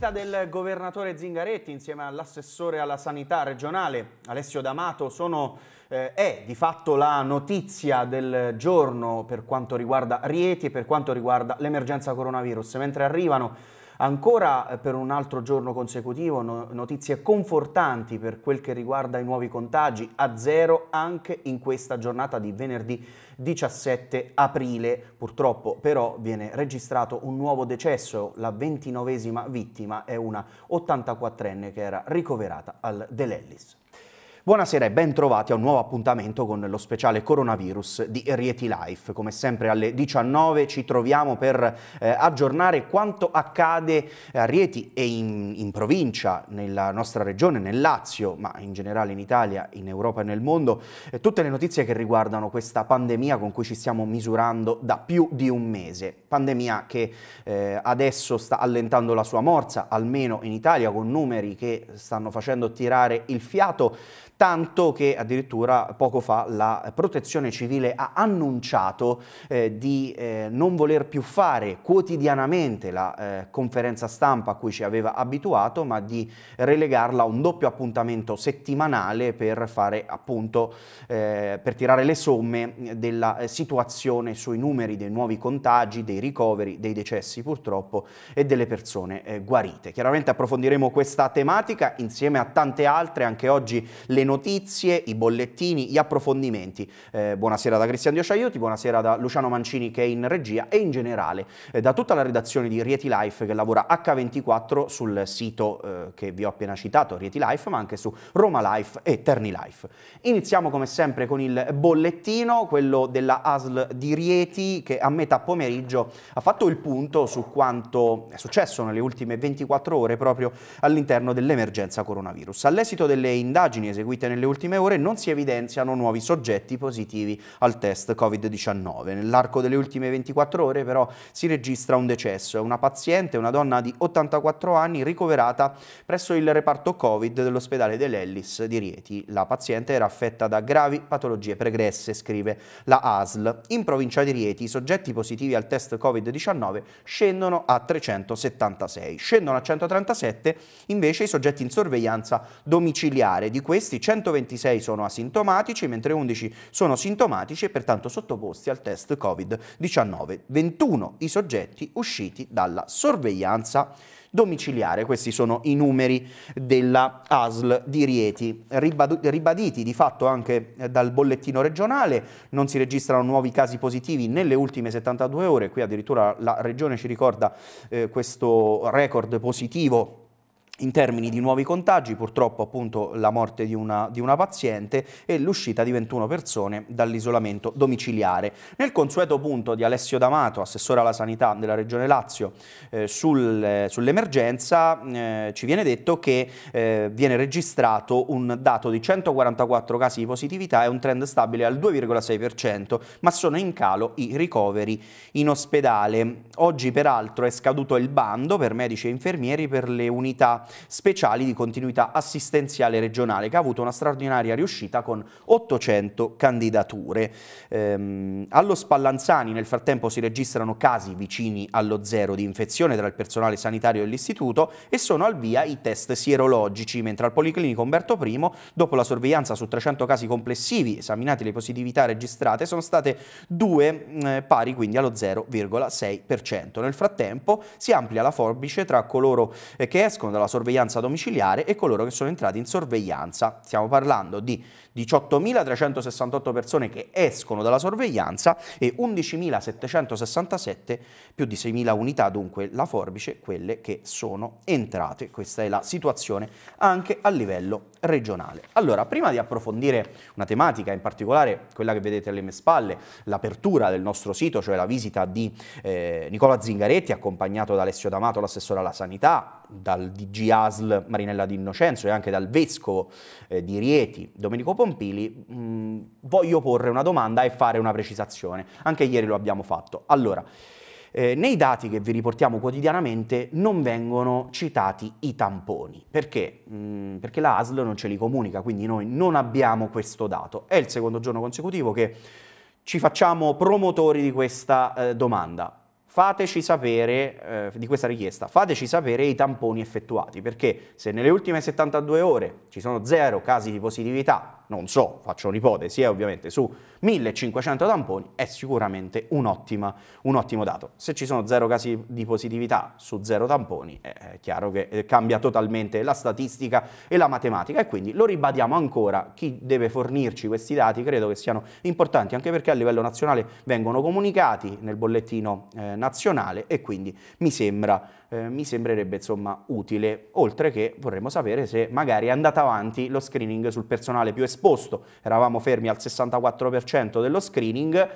visita del governatore Zingaretti insieme all'assessore alla sanità regionale Alessio D'Amato sono, eh, è di fatto la notizia del giorno per quanto riguarda Rieti e per quanto riguarda l'emergenza coronavirus. Mentre arrivano Ancora eh, per un altro giorno consecutivo notizie confortanti per quel che riguarda i nuovi contagi a zero anche in questa giornata di venerdì 17 aprile. Purtroppo però viene registrato un nuovo decesso, la ventinovesima vittima è una 84enne che era ricoverata al Delellis. Buonasera e ben trovati a un nuovo appuntamento con lo speciale coronavirus di Rieti Life. Come sempre alle 19 ci troviamo per eh, aggiornare quanto accade a Rieti e in, in, provincia, nella nostra regione, nel Lazio, ma in generale in Italia, in Europa e nel mondo, eh, tutte le notizie che riguardano questa pandemia con cui ci stiamo misurando da più di un mese. Pandemia che eh, adesso sta allentando la sua morsa, almeno in Italia, con numeri che stanno facendo tirare il fiato tanto che addirittura poco fa la protezione civile ha annunciato eh, di eh, non voler più fare quotidianamente la eh, conferenza stampa a cui ci aveva abituato, ma di relegarla a un doppio appuntamento settimanale per fare appunto eh, per tirare le somme della eh, situazione sui numeri dei nuovi contagi, dei ricoveri, dei decessi purtroppo e delle persone eh, guarite. Chiaramente approfondiremo questa tematica insieme a tante altre, anche oggi le notizie, i bollettini, gli approfondimenti. Eh, buonasera da Cristian Diociaiuti, buonasera da Luciano Mancini che è in regia e in generale eh, da tutta la redazione di Rieti Life che lavora H24 sul sito eh, che vi ho appena citato, Rieti Life, ma anche su Roma Life e Terni Life. Iniziamo come sempre con il bollettino, quello della ASL di Rieti che a metà pomeriggio ha fatto il punto su quanto è successo nelle ultime 24 ore proprio all'interno dell'emergenza coronavirus. All'esito delle indagini eseguite eseguite nelle ultime ore non si evidenziano nuovi soggetti positivi al test Covid-19. Nell'arco delle ultime 24 ore però si registra un decesso. È una paziente, una donna di 84 anni ricoverata presso il reparto Covid dell'ospedale dell'Ellis di Rieti. La paziente era affetta da gravi patologie pregresse, scrive la ASL. In provincia di Rieti i soggetti positivi al test Covid-19 scendono a 376. Scendono a 137 invece i soggetti in sorveglianza domiciliare. Di questi 126 sono asintomatici, mentre 11 sono sintomatici e pertanto sottoposti al test Covid-19. 21 i soggetti usciti dalla sorveglianza domiciliare. Questi sono i numeri della ASL di Rieti, ribaditi di fatto anche dal bollettino regionale. Non si registrano nuovi casi positivi nelle ultime 72 ore. Qui addirittura la regione ci ricorda eh, questo record positivo in termini di nuovi contagi, purtroppo appunto la morte di una, di una paziente e l'uscita di 21 persone dall'isolamento domiciliare. Nel consueto punto di Alessio D'Amato, assessore alla sanità della Regione Lazio, eh, sul, eh, sull'emergenza eh, ci viene detto che eh, viene registrato un dato di 144 casi di positività e un trend stabile al 2,6%, ma sono in calo i ricoveri in ospedale. Oggi peraltro è scaduto il bando per medici e infermieri per le unità speciali di continuità assistenziale regionale che ha avuto una straordinaria riuscita con 800 candidature. Ehm, allo Spallanzani nel frattempo si registrano casi vicini allo zero di infezione tra il personale sanitario e l'istituto e sono al via i test sierologici, mentre al Policlinico Umberto I, dopo la sorveglianza su 300 casi complessivi esaminati le positività registrate, sono state due eh, pari quindi allo 0,6%. Nel frattempo si amplia la forbice tra coloro eh, che escono dalla sorveglianza domiciliare e coloro che sono entrati in sorveglianza. Stiamo parlando di 18.368 persone che escono dalla sorveglianza e 11.767 più di 6.000 unità, dunque la forbice, quelle che sono entrate. Questa è la situazione anche a livello regionale. Allora, prima di approfondire una tematica, in particolare quella che vedete alle mie spalle, l'apertura del nostro sito, cioè la visita di eh, Nicola Zingaretti accompagnato da Alessio D'Amato, l'assessore alla sanità, dal DG ASL Marinella di Innocenzo e anche dal vescovo eh, di Rieti Domenico Pompili, mh, mm, voglio porre una domanda e fare una precisazione. Anche ieri lo abbiamo fatto. Allora, eh, nei dati che vi riportiamo quotidianamente non vengono citati i tamponi. Perché? Mm, perché la ASL non ce li comunica, quindi noi non abbiamo questo dato. È il secondo giorno consecutivo che ci facciamo promotori di questa eh, domanda fateci sapere eh, di questa richiesta, fateci sapere i tamponi effettuati, perché se nelle ultime 72 ore ci sono zero casi di positività non so, faccio un'ipotesi, è ovviamente su 1500 tamponi, è sicuramente un, ottima, un ottimo dato. Se ci sono zero casi di positività su zero tamponi, è chiaro che eh, cambia totalmente la statistica e la matematica e quindi lo ribadiamo ancora, chi deve fornirci questi dati credo che siano importanti, anche perché a livello nazionale vengono comunicati nel bollettino eh, nazionale e quindi mi, sembra, eh, mi sembrerebbe insomma utile, oltre che vorremmo sapere se magari è andato avanti lo screening sul personale più esperto esposto, eravamo fermi al 64% dello screening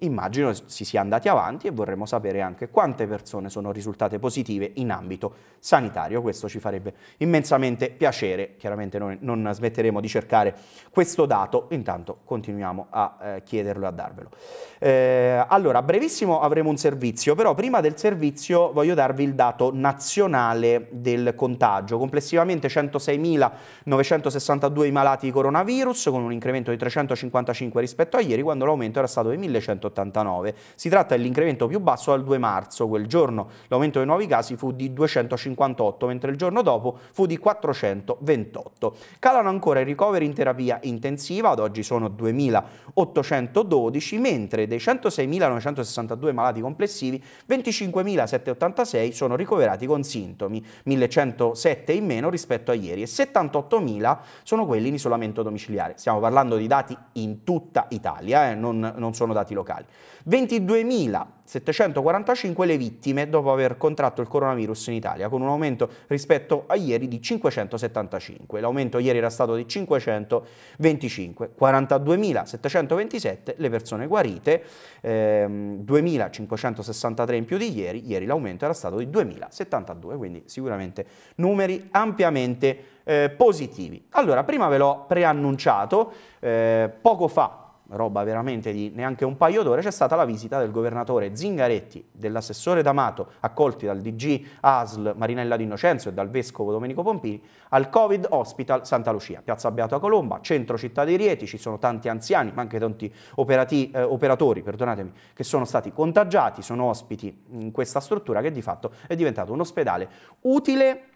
Immagino si sia andati avanti e vorremmo sapere anche quante persone sono risultate positive in ambito sanitario. Questo ci farebbe immensamente piacere. Chiaramente noi non smetteremo di cercare questo dato, intanto continuiamo a eh, chiederlo e a darvelo. Eh, allora, brevissimo avremo un servizio, però prima del servizio voglio darvi il dato nazionale del contagio. Complessivamente 106.962 i malati di coronavirus, con un incremento di 355 rispetto a ieri, quando l'aumento era stato di 1.100. 1989. Si tratta dell'incremento più basso al 2 marzo. Quel giorno l'aumento dei nuovi casi fu di 258, mentre il giorno dopo fu di 428. Calano ancora i ricoveri in terapia intensiva, ad oggi sono 2.812, mentre dei 106.962 malati complessivi, 25.786 sono ricoverati con sintomi, 1.107 in meno rispetto a ieri e 78.000 sono quelli in isolamento domiciliare. Stiamo parlando di dati in tutta Italia, eh, non, non sono dati locali locali. 22.745 le vittime dopo aver contratto il coronavirus in Italia, con un aumento rispetto a ieri di 575. L'aumento ieri era stato di 525. 42.727 le persone guarite, ehm, 2.563 in più di ieri, ieri l'aumento era stato di 2.072, quindi sicuramente numeri ampiamente eh, positivi. Allora, prima ve l'ho preannunciato, eh, poco fa roba veramente di neanche un paio d'ore, c'è stata la visita del governatore Zingaretti, dell'assessore D'Amato, accolti dal DG ASL Marinella D'Innocenzo e dal vescovo Domenico Pompini, al Covid Hospital Santa Lucia, piazza Beato Colomba, centro città di Rieti, ci sono tanti anziani, ma anche tanti operati, eh, operatori che sono stati contagiati, sono ospiti in questa struttura che di fatto è diventato un ospedale utile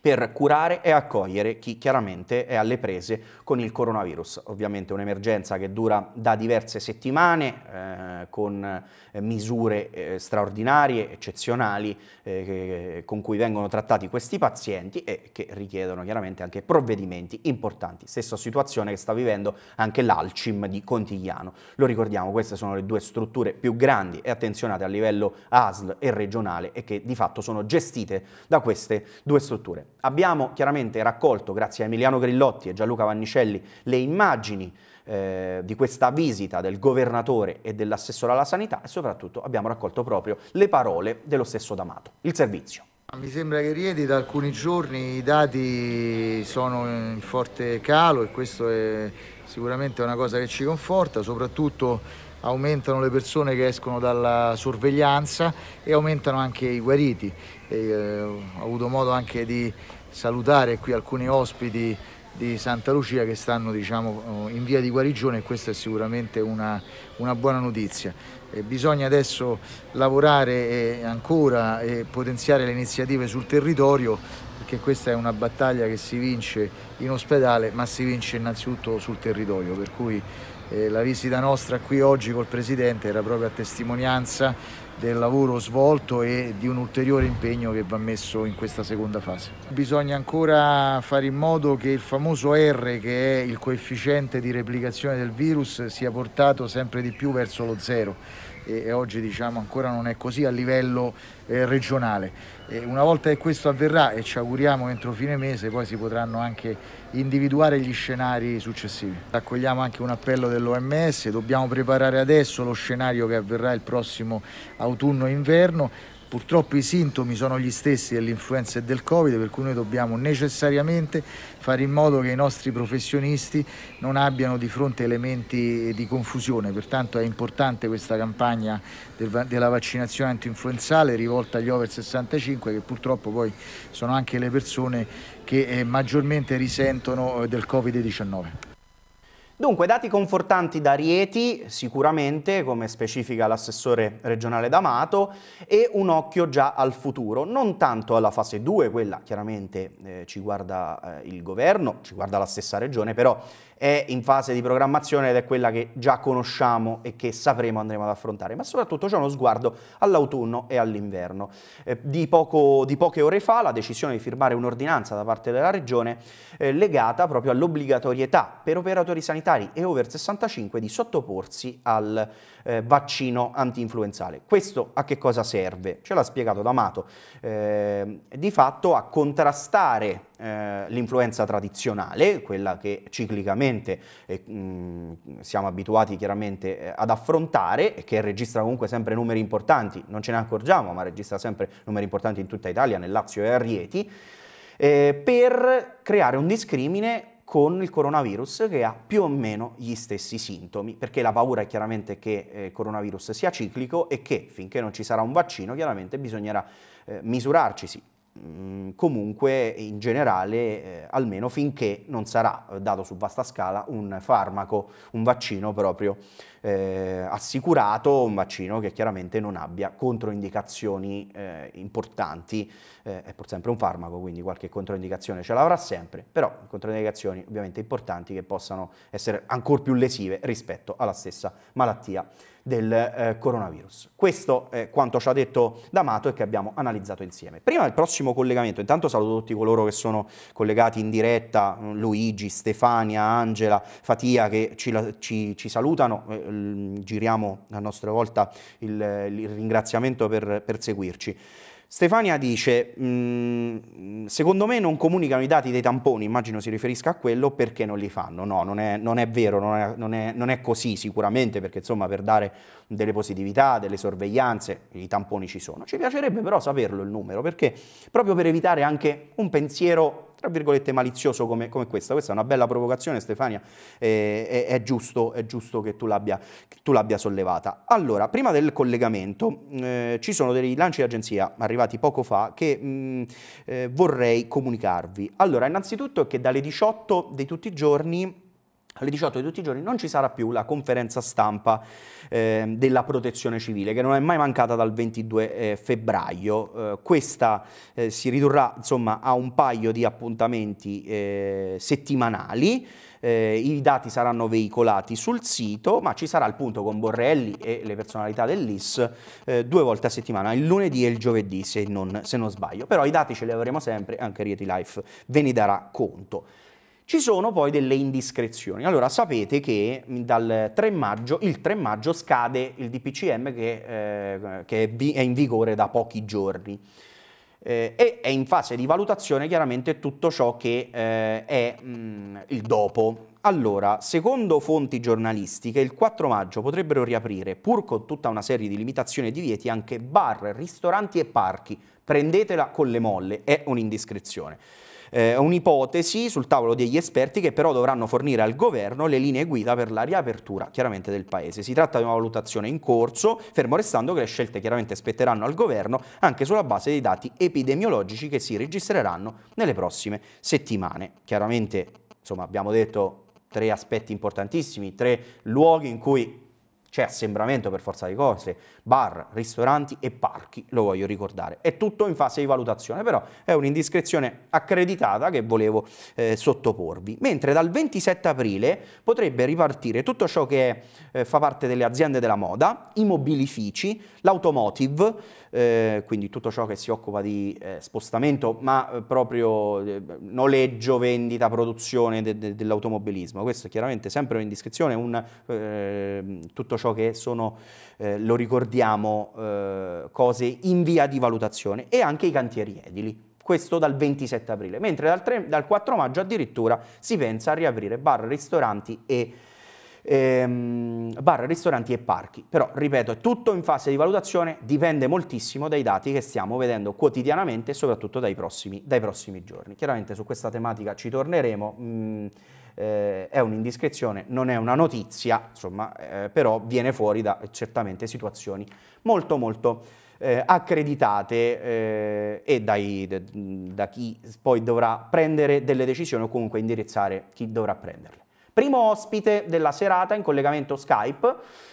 per curare e accogliere chi chiaramente è alle prese con il coronavirus. Ovviamente un'emergenza che dura da diverse settimane eh, con eh, misure eh, straordinarie, eccezionali eh, che, eh, con cui vengono trattati questi pazienti e che richiedono chiaramente anche provvedimenti importanti. Stessa situazione che sta vivendo anche l'Alcim di Contigliano. Lo ricordiamo, queste sono le due strutture più grandi e attenzionate a livello ASL e regionale e che di fatto sono gestite da queste due strutture. Abbiamo chiaramente raccolto, grazie a Emiliano Grillotti e Gianluca Vannicelli, le immagini eh, di questa visita del governatore e dell'assessore alla sanità e soprattutto abbiamo raccolto proprio le parole dello stesso D'Amato. Il servizio. Mi sembra che ieri da alcuni giorni i dati sono in forte calo e questo è sicuramente una cosa che ci conforta, soprattutto aumentano le persone che escono dalla sorveglianza e aumentano anche i guariti. E, eh, ho avuto modo anche di salutare qui alcuni ospiti di Santa Lucia che stanno diciamo, eh, in via di guarigione e questa è sicuramente una, una buona notizia. E bisogna adesso lavorare ancora e potenziare le iniziative sul territorio perché questa è una battaglia che si vince in ospedale ma si vince innanzitutto sul territorio per cui eh, la visita nostra qui oggi col Presidente era proprio a testimonianza del lavoro svolto e di un ulteriore impegno che va messo in questa seconda fase. Bisogna ancora fare in modo che il famoso R, che è il coefficiente di replicazione del virus, sia portato sempre di più verso lo zero e, oggi diciamo ancora non è così a livello eh, regionale una volta che questo avverrà e ci auguriamo entro fine mese poi si potranno anche individuare gli scenari successivi. Raccogliamo anche un appello dell'OMS, dobbiamo preparare adesso lo scenario che avverrà il prossimo autunno-inverno, Purtroppo i sintomi sono gli stessi dell'influenza e del Covid, per cui noi dobbiamo necessariamente fare in modo che i nostri professionisti non abbiano di fronte elementi di confusione. Pertanto è importante questa campagna della vaccinazione antinfluenzale rivolta agli over 65 che purtroppo poi sono anche le persone che eh, maggiormente risentono eh, del Covid-19. Dunque, dati confortanti da Rieti, sicuramente, come specifica l'assessore regionale D'Amato, e un occhio già al futuro, non tanto alla fase 2, quella chiaramente eh, ci guarda eh, il governo, ci guarda la stessa regione, però è in fase di programmazione ed è quella che già conosciamo e che sapremo andremo ad affrontare, ma soprattutto c'è uno sguardo all'autunno e all'inverno. Eh, di, di, poche ore fa la decisione di firmare un'ordinanza da parte della regione eh, legata proprio all'obbligatorietà per operatori sanitari parlamentari e over 65 di sottoporsi al eh, vaccino antinfluenzale. Questo a che cosa serve? Ce l'ha spiegato D'Amato. Eh, di fatto a contrastare eh, l'influenza tradizionale, quella che ciclicamente eh, mh, siamo abituati chiaramente eh, ad affrontare e che registra comunque sempre numeri importanti, non ce ne accorgiamo, ma registra sempre numeri importanti in tutta Italia, nel Lazio e a Rieti, eh, per creare un discrimine con il coronavirus che ha più o meno gli stessi sintomi, perché la paura è chiaramente che eh, il coronavirus sia ciclico e che finché non ci sarà un vaccino chiaramente bisognerà eh, misurarcisi. Mm, comunque in generale, eh, almeno finché non sarà eh, dato su vasta scala un farmaco, un vaccino proprio eh, assicurato, un vaccino che chiaramente non abbia controindicazioni eh, importanti, eh, è pur sempre un farmaco, quindi qualche controindicazione ce l'avrà sempre, però controindicazioni ovviamente importanti che possano essere ancora più lesive rispetto alla stessa malattia del eh, coronavirus. Questo è quanto ci ha detto D'Amato e che abbiamo analizzato insieme. Prima del prossimo collegamento, intanto saluto tutti coloro che sono collegati in diretta, mm, Luigi, Stefania, Angela, Fatia che ci, ci, ci salutano, eh, giriamo a nostra volta il, il ringraziamento per, per seguirci. Stefania dice, mm, secondo me non comunicano i dati dei tamponi, immagino si riferisca a quello, perché non li fanno? No, non è, non è vero, non è, non, è, non è, così sicuramente, perché insomma per dare delle positività, delle sorveglianze, i tamponi ci sono. Ci piacerebbe però saperlo il numero, perché proprio per evitare anche un pensiero tra virgolette malizioso come, come questa. Questa è una bella provocazione Stefania, eh, è, è, giusto, è, giusto, che tu l'abbia, sollevata. Allora, prima del collegamento mm, eh, ci sono dei lanci di agenzia arrivati poco fa che mh, mm, eh, vorrei comunicarvi. Allora, innanzitutto è che dalle 18 di tutti i giorni alle 18 di tutti i giorni non ci sarà più la conferenza stampa eh, della protezione civile che non è mai mancata dal 22 eh, febbraio. Eh, questa eh, si ridurrà insomma, a un paio di appuntamenti eh, settimanali. Eh, I dati saranno veicolati sul sito, ma ci sarà il punto con Borrelli e le personalità dell'IS due volte a settimana, il lunedì e il giovedì se non, se non sbaglio. Però i dati ce li avremo sempre, anche Rieti Life ve ne darà conto. Ci sono poi delle indiscrezioni. Allora, sapete che 3 maggio, il 3 maggio scade il DPCM che, eh, che è in vigore da pochi giorni. Eh, e è in fase di valutazione chiaramente tutto ciò che eh, è mh, mm, il dopo. Allora, secondo fonti giornalistiche, il 4 maggio potrebbero riaprire, pur con tutta una serie di limitazioni e divieti, anche bar, ristoranti e parchi. Prendetela con le molle, è un'indiscrezione eh, un'ipotesi sul tavolo degli esperti che però dovranno fornire al governo le linee guida per la riapertura chiaramente del paese. Si tratta di una valutazione in corso, fermo restando che le scelte chiaramente spetteranno al governo anche sulla base dei dati epidemiologici che si registreranno nelle prossime settimane. Chiaramente, insomma, abbiamo detto tre aspetti importantissimi, tre luoghi in cui c'è assembramento per forza di cose, bar, ristoranti e parchi, lo voglio ricordare. È tutto in fase di valutazione, però è un'indiscrezione accreditata che volevo eh, sottoporvi. Mentre dal 27 aprile potrebbe ripartire tutto ciò che eh, fa parte delle aziende della moda, i mobilifici, l'automotive, eh, quindi tutto ciò che si occupa di eh, spostamento, ma eh, proprio eh, noleggio, vendita, produzione de de dell'automobilismo. Questo è chiaramente sempre un'indiscrezione, un, ehm, tutto ciò che sono, eh, lo ricordiamo, eh, cose in via di valutazione e anche i cantieri edili. Questo dal 27 aprile, mentre dal, 3, dal 4 maggio addirittura si pensa a riaprire bar, ristoranti e ehm, bar, ristoranti e parchi. Però, ripeto, è tutto in fase di valutazione, dipende moltissimo dai dati che stiamo vedendo quotidianamente soprattutto dai prossimi, dai prossimi giorni. Chiaramente su questa tematica ci torneremo. Mh, mm, eh, è un'indiscrezione, non è una notizia, insomma, eh, però viene fuori da certamente situazioni molto molto eh, accreditate eh, e dai, de, da chi poi dovrà prendere delle decisioni o comunque indirizzare chi dovrà prenderle. Primo ospite della serata in collegamento Skype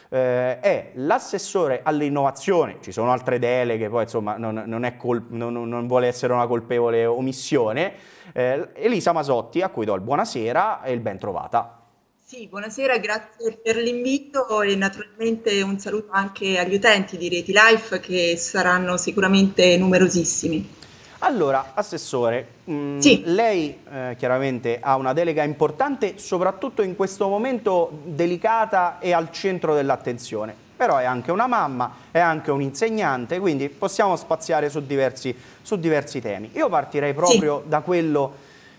eh, è l'assessore all'innovazione, ci sono altre deleghe, poi insomma non, non, colp- non, non vuole essere una colpevole omissione, eh, Elisa Masotti a cui do il buonasera e il ben trovata. Sì, buonasera, grazie per l'invito e naturalmente un saluto anche agli utenti di Reti Life che saranno sicuramente numerosissimi. Allora, Assessore, mh, mm, lei eh, chiaramente ha una delega importante, soprattutto in questo momento delicata e al centro dell'attenzione, però è anche una mamma, è anche un insegnante, quindi possiamo spaziare su diversi, su diversi temi. Io partirei proprio sì. da quello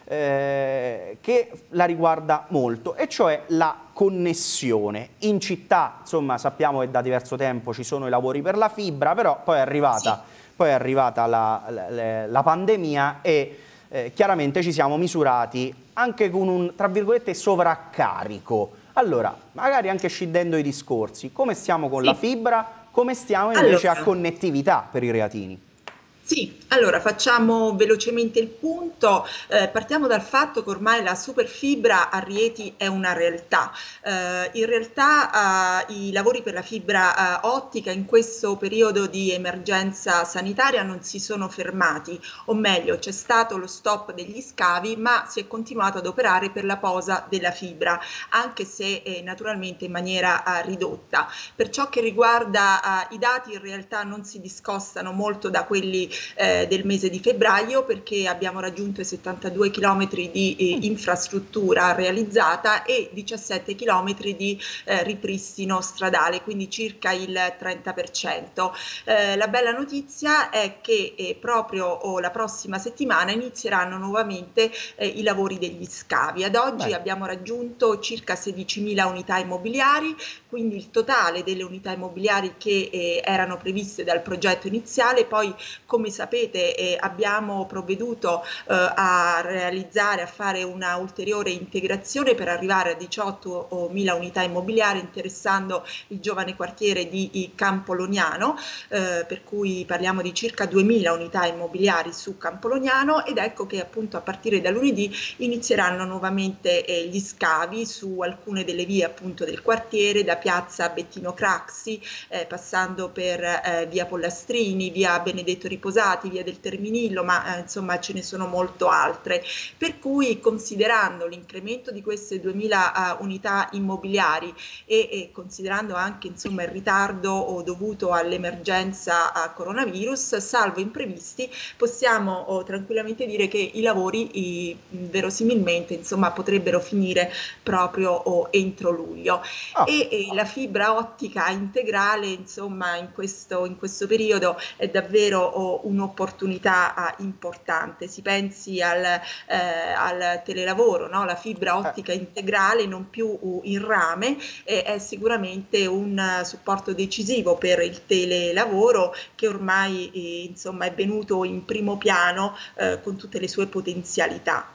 eh, che la riguarda molto, e cioè la connessione. In città, insomma, sappiamo che da diverso tempo ci sono i lavori per la fibra, però poi è arrivata... Sì poi è arrivata la, la, la pandemia e eh, chiaramente ci siamo misurati anche con un, tra virgolette, sovraccarico. Allora, magari anche scindendo i discorsi, come stiamo con sì. la fibra, come stiamo invece allora. a connettività per i reatini? Sì, allora facciamo velocemente il punto, eh, partiamo dal fatto che ormai la superfibra a Rieti è una realtà. Eh, in realtà eh, i lavori per la fibra eh, ottica in questo periodo di emergenza sanitaria non si sono fermati, o meglio c'è stato lo stop degli scavi ma si è continuato ad operare per la posa della fibra, anche se eh, naturalmente in maniera eh, ridotta. Per ciò che riguarda i dati in realtà non si discostano molto da quelli eh, del mese di febbraio perché abbiamo raggiunto i 72 km di eh, mm. infrastruttura realizzata e 17 km di eh, ripristino stradale, quindi circa il 30%. Eh, la bella notizia è che eh, proprio oh, la prossima settimana inizieranno nuovamente eh, i lavori degli scavi. Ad oggi Beh. abbiamo raggiunto circa 16.000 unità immobiliari, quindi il totale delle unità immobiliari che erano previste dal progetto iniziale, poi come come sapete eh, abbiamo provveduto eh, a realizzare, a fare una ulteriore integrazione per arrivare a 18 mila unità immobiliari interessando il giovane quartiere di Campolognano, eh, per cui parliamo di circa 2.000 unità immobiliari su Campolognano ed ecco che appunto a partire da lunedì inizieranno nuovamente eh, gli scavi su alcune delle vie appunto del quartiere, da piazza Bettino Craxi, eh, passando per eh, via Pollastrini, via Benedetto Riposati, usati, via del Terminillo, ma eh, insomma ce ne sono molto altre. Per cui considerando l'incremento di queste 2000 uh, eh, unità immobiliari e, e, considerando anche insomma il ritardo dovuto all'emergenza uh, coronavirus, salvo imprevisti, possiamo oh, tranquillamente dire che i lavori i, verosimilmente insomma potrebbero finire proprio oh, entro luglio oh. e, e, la fibra ottica integrale insomma in questo, in questo periodo è davvero oh, un'opportunità ah, importante. Si pensi al, eh, al telelavoro, no? la fibra eh. ottica integrale non più in rame eh, è sicuramente un supporto decisivo per il telelavoro che ormai eh, insomma, è venuto in primo piano eh, con tutte le sue potenzialità.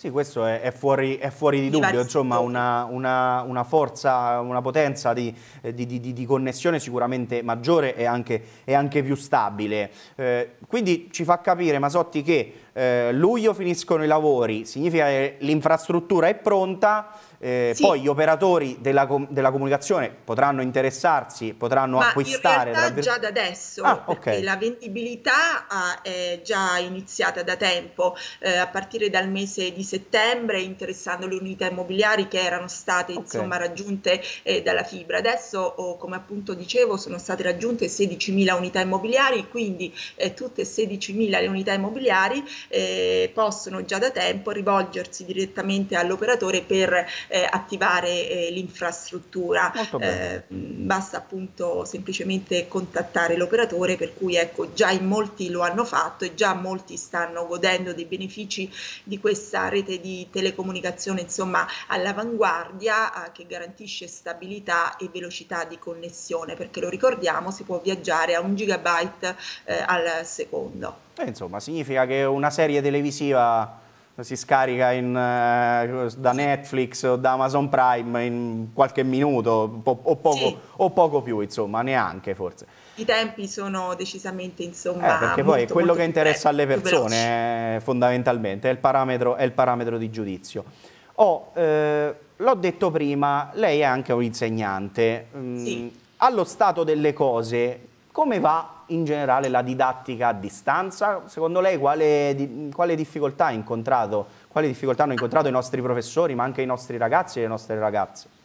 Sì, questo è, è, fuori, è fuori, di dubbio, insomma una, una, una, forza, una potenza eh, di, di, di, di connessione sicuramente maggiore e anche, e anche più stabile. Eh, quindi ci fa capire Masotti che eh, luglio finiscono i lavori, significa che l'infrastruttura è pronta, eh, sì. Poi gli operatori della, com della, comunicazione potranno interessarsi, potranno Ma acquistare. Ma già da adesso, ah, okay. la vendibilità ah, è già iniziata da tempo, eh, a partire dal mese di settembre, interessando le unità immobiliari che erano state okay. insomma, raggiunte eh, dalla fibra. Adesso, oh, come appunto dicevo, sono state raggiunte 16.000 unità immobiliari, quindi eh, tutte 16.000 le unità immobiliari eh, possono già da tempo rivolgersi direttamente all'operatore per eh, attivare eh, l'infrastruttura, eh, basta appunto semplicemente contattare l'operatore per cui ecco già in molti lo hanno fatto e già molti stanno godendo dei benefici di questa rete di telecomunicazione insomma all'avanguardia eh, che garantisce stabilità e velocità di connessione perché lo ricordiamo si può viaggiare a un gigabyte eh, al secondo. Eh, insomma significa che una serie televisiva si scarica in, eh, da Netflix o da Amazon Prime in qualche minuto po o, poco, sì. o, poco, più, insomma, neanche forse. I tempi sono decisamente, insomma, eh, perché poi molto, quello che interessa alle persone fondamentalmente è il parametro, è il parametro di giudizio. Oh, eh, l'ho detto prima, lei è anche un insegnante. Mm, sì. allo stato delle cose, come va in generale la didattica a distanza. Secondo lei quale, di, quale difficoltà ha incontrato, quali difficoltà hanno incontrato i nostri professori, ma anche i nostri ragazzi e le nostre ragazze?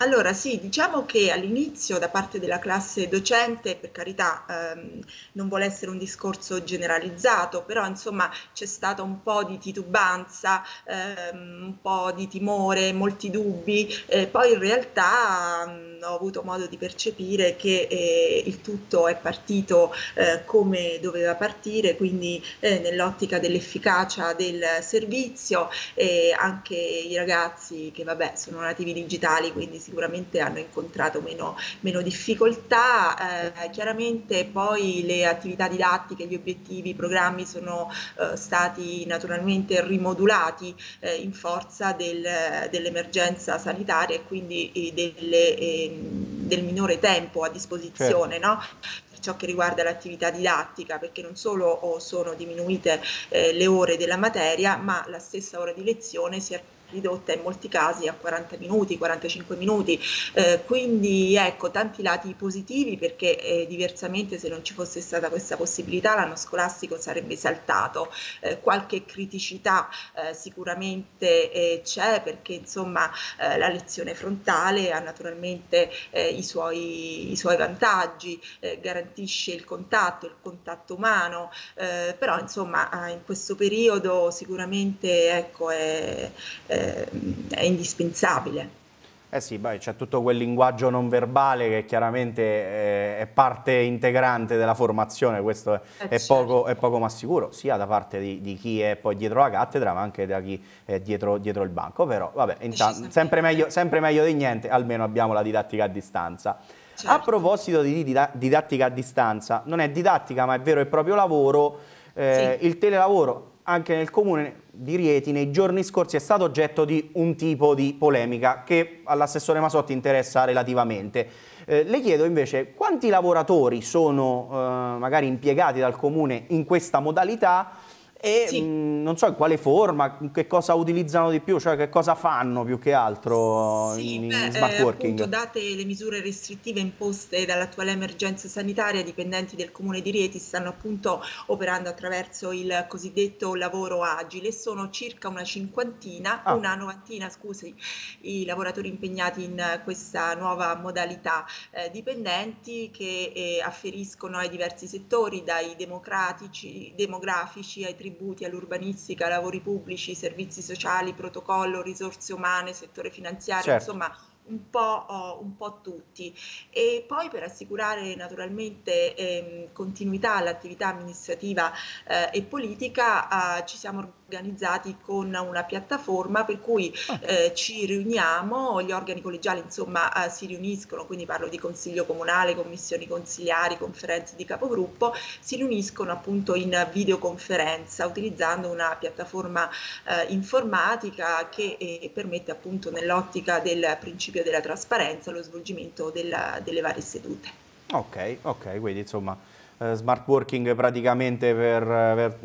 Allora sì, diciamo che all'inizio da parte della classe docente, per carità ehm, non vuole essere un discorso generalizzato, però insomma c'è stata un po' di titubanza, ehm, un po' di timore, molti dubbi, eh, poi in realtà... Ehm, ho avuto modo di percepire che eh, il tutto è partito eh, come doveva partire, quindi eh, nell'ottica dell'efficacia del servizio e anche i ragazzi che vabbè sono nativi digitali quindi sicuramente hanno incontrato meno, meno difficoltà, eh, chiaramente poi le attività didattiche, gli obiettivi, i programmi sono eh, stati naturalmente rimodulati eh, in forza del, dell'emergenza sanitaria e quindi delle del minore tempo a disposizione, certo. no? per ciò che riguarda l'attività didattica, perché non solo oh, sono diminuite eh, le ore della materia, ma la stessa ora di lezione si è ridotta in molti casi a 40 minuti, 45 minuti, eh, quindi ecco tanti lati positivi perché eh, diversamente se non ci fosse stata questa possibilità l'anno scolastico sarebbe saltato, eh, qualche criticità eh, sicuramente eh, c'è perché insomma eh, la lezione frontale ha naturalmente i suoi, i, suoi, vantaggi, garantisce il contatto, il contatto umano, però insomma ah, in questo periodo sicuramente ecco è, è eh, è indispensabile. Eh sì, c'è tutto quel linguaggio non verbale che chiaramente eh, è parte integrante della formazione, questo è, eh, è, certo. poco, è poco, ma sicuro, sia da parte di, di, chi è poi dietro la cattedra, ma anche da chi è dietro, dietro il banco. Però, vabbè, intanto, sempre, meglio, sempre meglio di niente, almeno abbiamo la didattica a distanza. Certo. A proposito di didattica a distanza, non è didattica, ma è vero, e proprio lavoro, eh, sì. il telelavoro anche nel comune di Rieti nei giorni scorsi è stato oggetto di un tipo di polemica che all'assessore Masotti interessa relativamente. Eh, le chiedo invece quanti lavoratori sono eh, magari impiegati dal comune in questa modalità e sì. mh, mm, non so in quale forma, che cosa utilizzano di più, cioè che cosa fanno più che altro sì, in, beh, eh, smart working. appunto, date le misure restrittive imposte dall'attuale emergenza sanitaria, dipendenti del comune di Rieti stanno appunto operando attraverso il cosiddetto lavoro agile, sono circa una cinquantina, ah. una novantina scusi, i lavoratori impegnati in questa nuova modalità eh, dipendenti che eh, afferiscono ai diversi settori, dai democratici, demografici ai tribunali contributi all'urbanistica, lavori pubblici, servizi sociali, protocollo, risorse umane, settore finanziario, certo. insomma un po', oh, un po', tutti e poi per assicurare naturalmente ehm, continuità all'attività amministrativa eh, e politica eh, ci siamo organizzati organizzati con una piattaforma per cui ah. eh, ci riuniamo, gli organi collegiali insomma eh, si riuniscono, quindi parlo di consiglio comunale, commissioni consigliari, conferenze di capogruppo, si riuniscono appunto in videoconferenza utilizzando una piattaforma eh, informatica che eh, permette appunto nell'ottica del principio della trasparenza lo svolgimento della, delle varie sedute. Ok, ok, quindi insomma eh, smart working praticamente per, per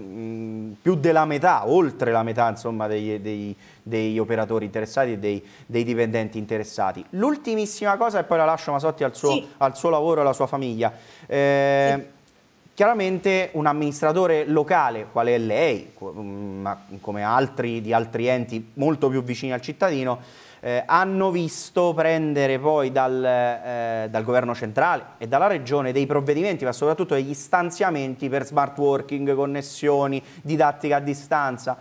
più della metà, oltre la metà insomma, degli, dei, dei, operatori interessati e dei, dei dipendenti interessati. L'ultimissima cosa e poi la lascio Masotti al suo, sì. al suo lavoro e alla sua famiglia. Eh, sì. Chiaramente un amministratore locale, quale è lei, ma come altri di altri enti molto più vicini al cittadino, eh, hanno visto prendere poi dal, eh, dal, governo centrale e dalla regione dei provvedimenti, ma soprattutto degli stanziamenti per smart working, connessioni, didattica a distanza.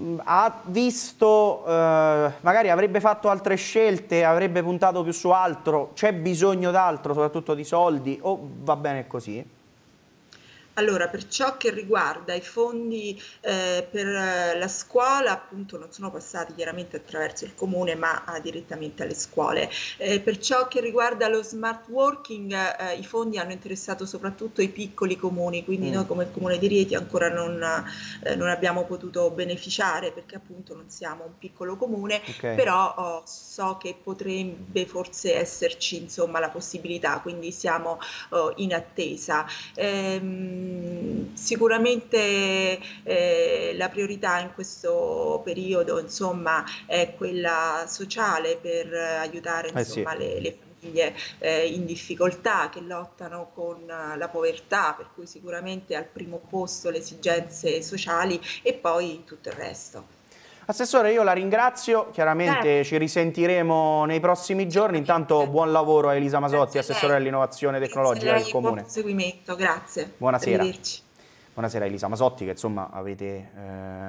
Mm, ha visto, eh, magari avrebbe fatto altre scelte, avrebbe puntato più su altro, c'è bisogno d'altro, soprattutto di soldi, o va bene così? Allora, per ciò che riguarda i fondi eh, per eh, la scuola, appunto non sono passati chiaramente attraverso il comune, ma ah, direttamente alle scuole. Eh, per ciò che riguarda lo smart working, eh, i fondi hanno interessato soprattutto i piccoli comuni, quindi mm. noi come comune di Rieti ancora non, eh, non, abbiamo potuto beneficiare perché appunto non siamo un piccolo comune, okay. però oh, so che potrebbe forse esserci insomma la possibilità, quindi siamo oh, in attesa. Ehm, sicuramente eh, la priorità in questo periodo insomma, è quella sociale per aiutare insomma, eh sì. le, famiglie eh, in difficoltà che lottano con la povertà, per cui sicuramente al primo posto le esigenze sociali e poi tutto il resto. Assessore, io la ringrazio, chiaramente eh. ci risentiremo nei prossimi giorni. Intanto buon lavoro a Elisa Masotti, grazie assessore all'innovazione tecnologica del Comune. Buon seguimento, grazie. Buonasera. Buonasera Elisa Masotti che insomma avete, eh,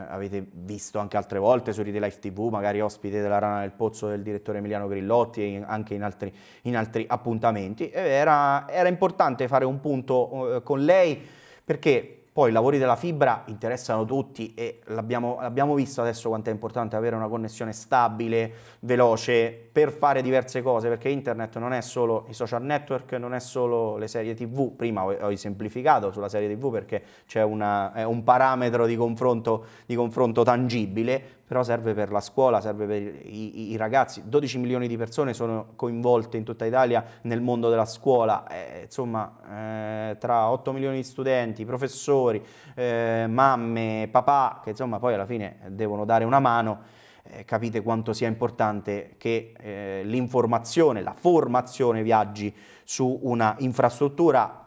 avete, visto anche altre volte su Rite Life TV, magari ospite della Rana del Pozzo del direttore Emiliano Grillotti e anche in altri, in altri appuntamenti. Era, era, importante fare un punto eh, con lei perché poi i lavori della fibra interessano tutti e l'abbiamo, visto adesso quanto è importante avere una connessione stabile, veloce, per fare diverse cose, perché internet non è solo i social network, non è solo le serie tv, prima ho, ho semplificato sulla serie tv perché c'è un parametro di confronto, di confronto tangibile, però serve per la scuola, serve per i, i, ragazzi. 12 milioni di persone sono coinvolte in tutta Italia nel mondo della scuola, eh, insomma eh, tra 8 milioni di studenti, professori, eh, mamme, papà, che insomma poi alla fine devono dare una mano eh, capite quanto sia importante che eh, l'informazione, la formazione viaggi su una infrastruttura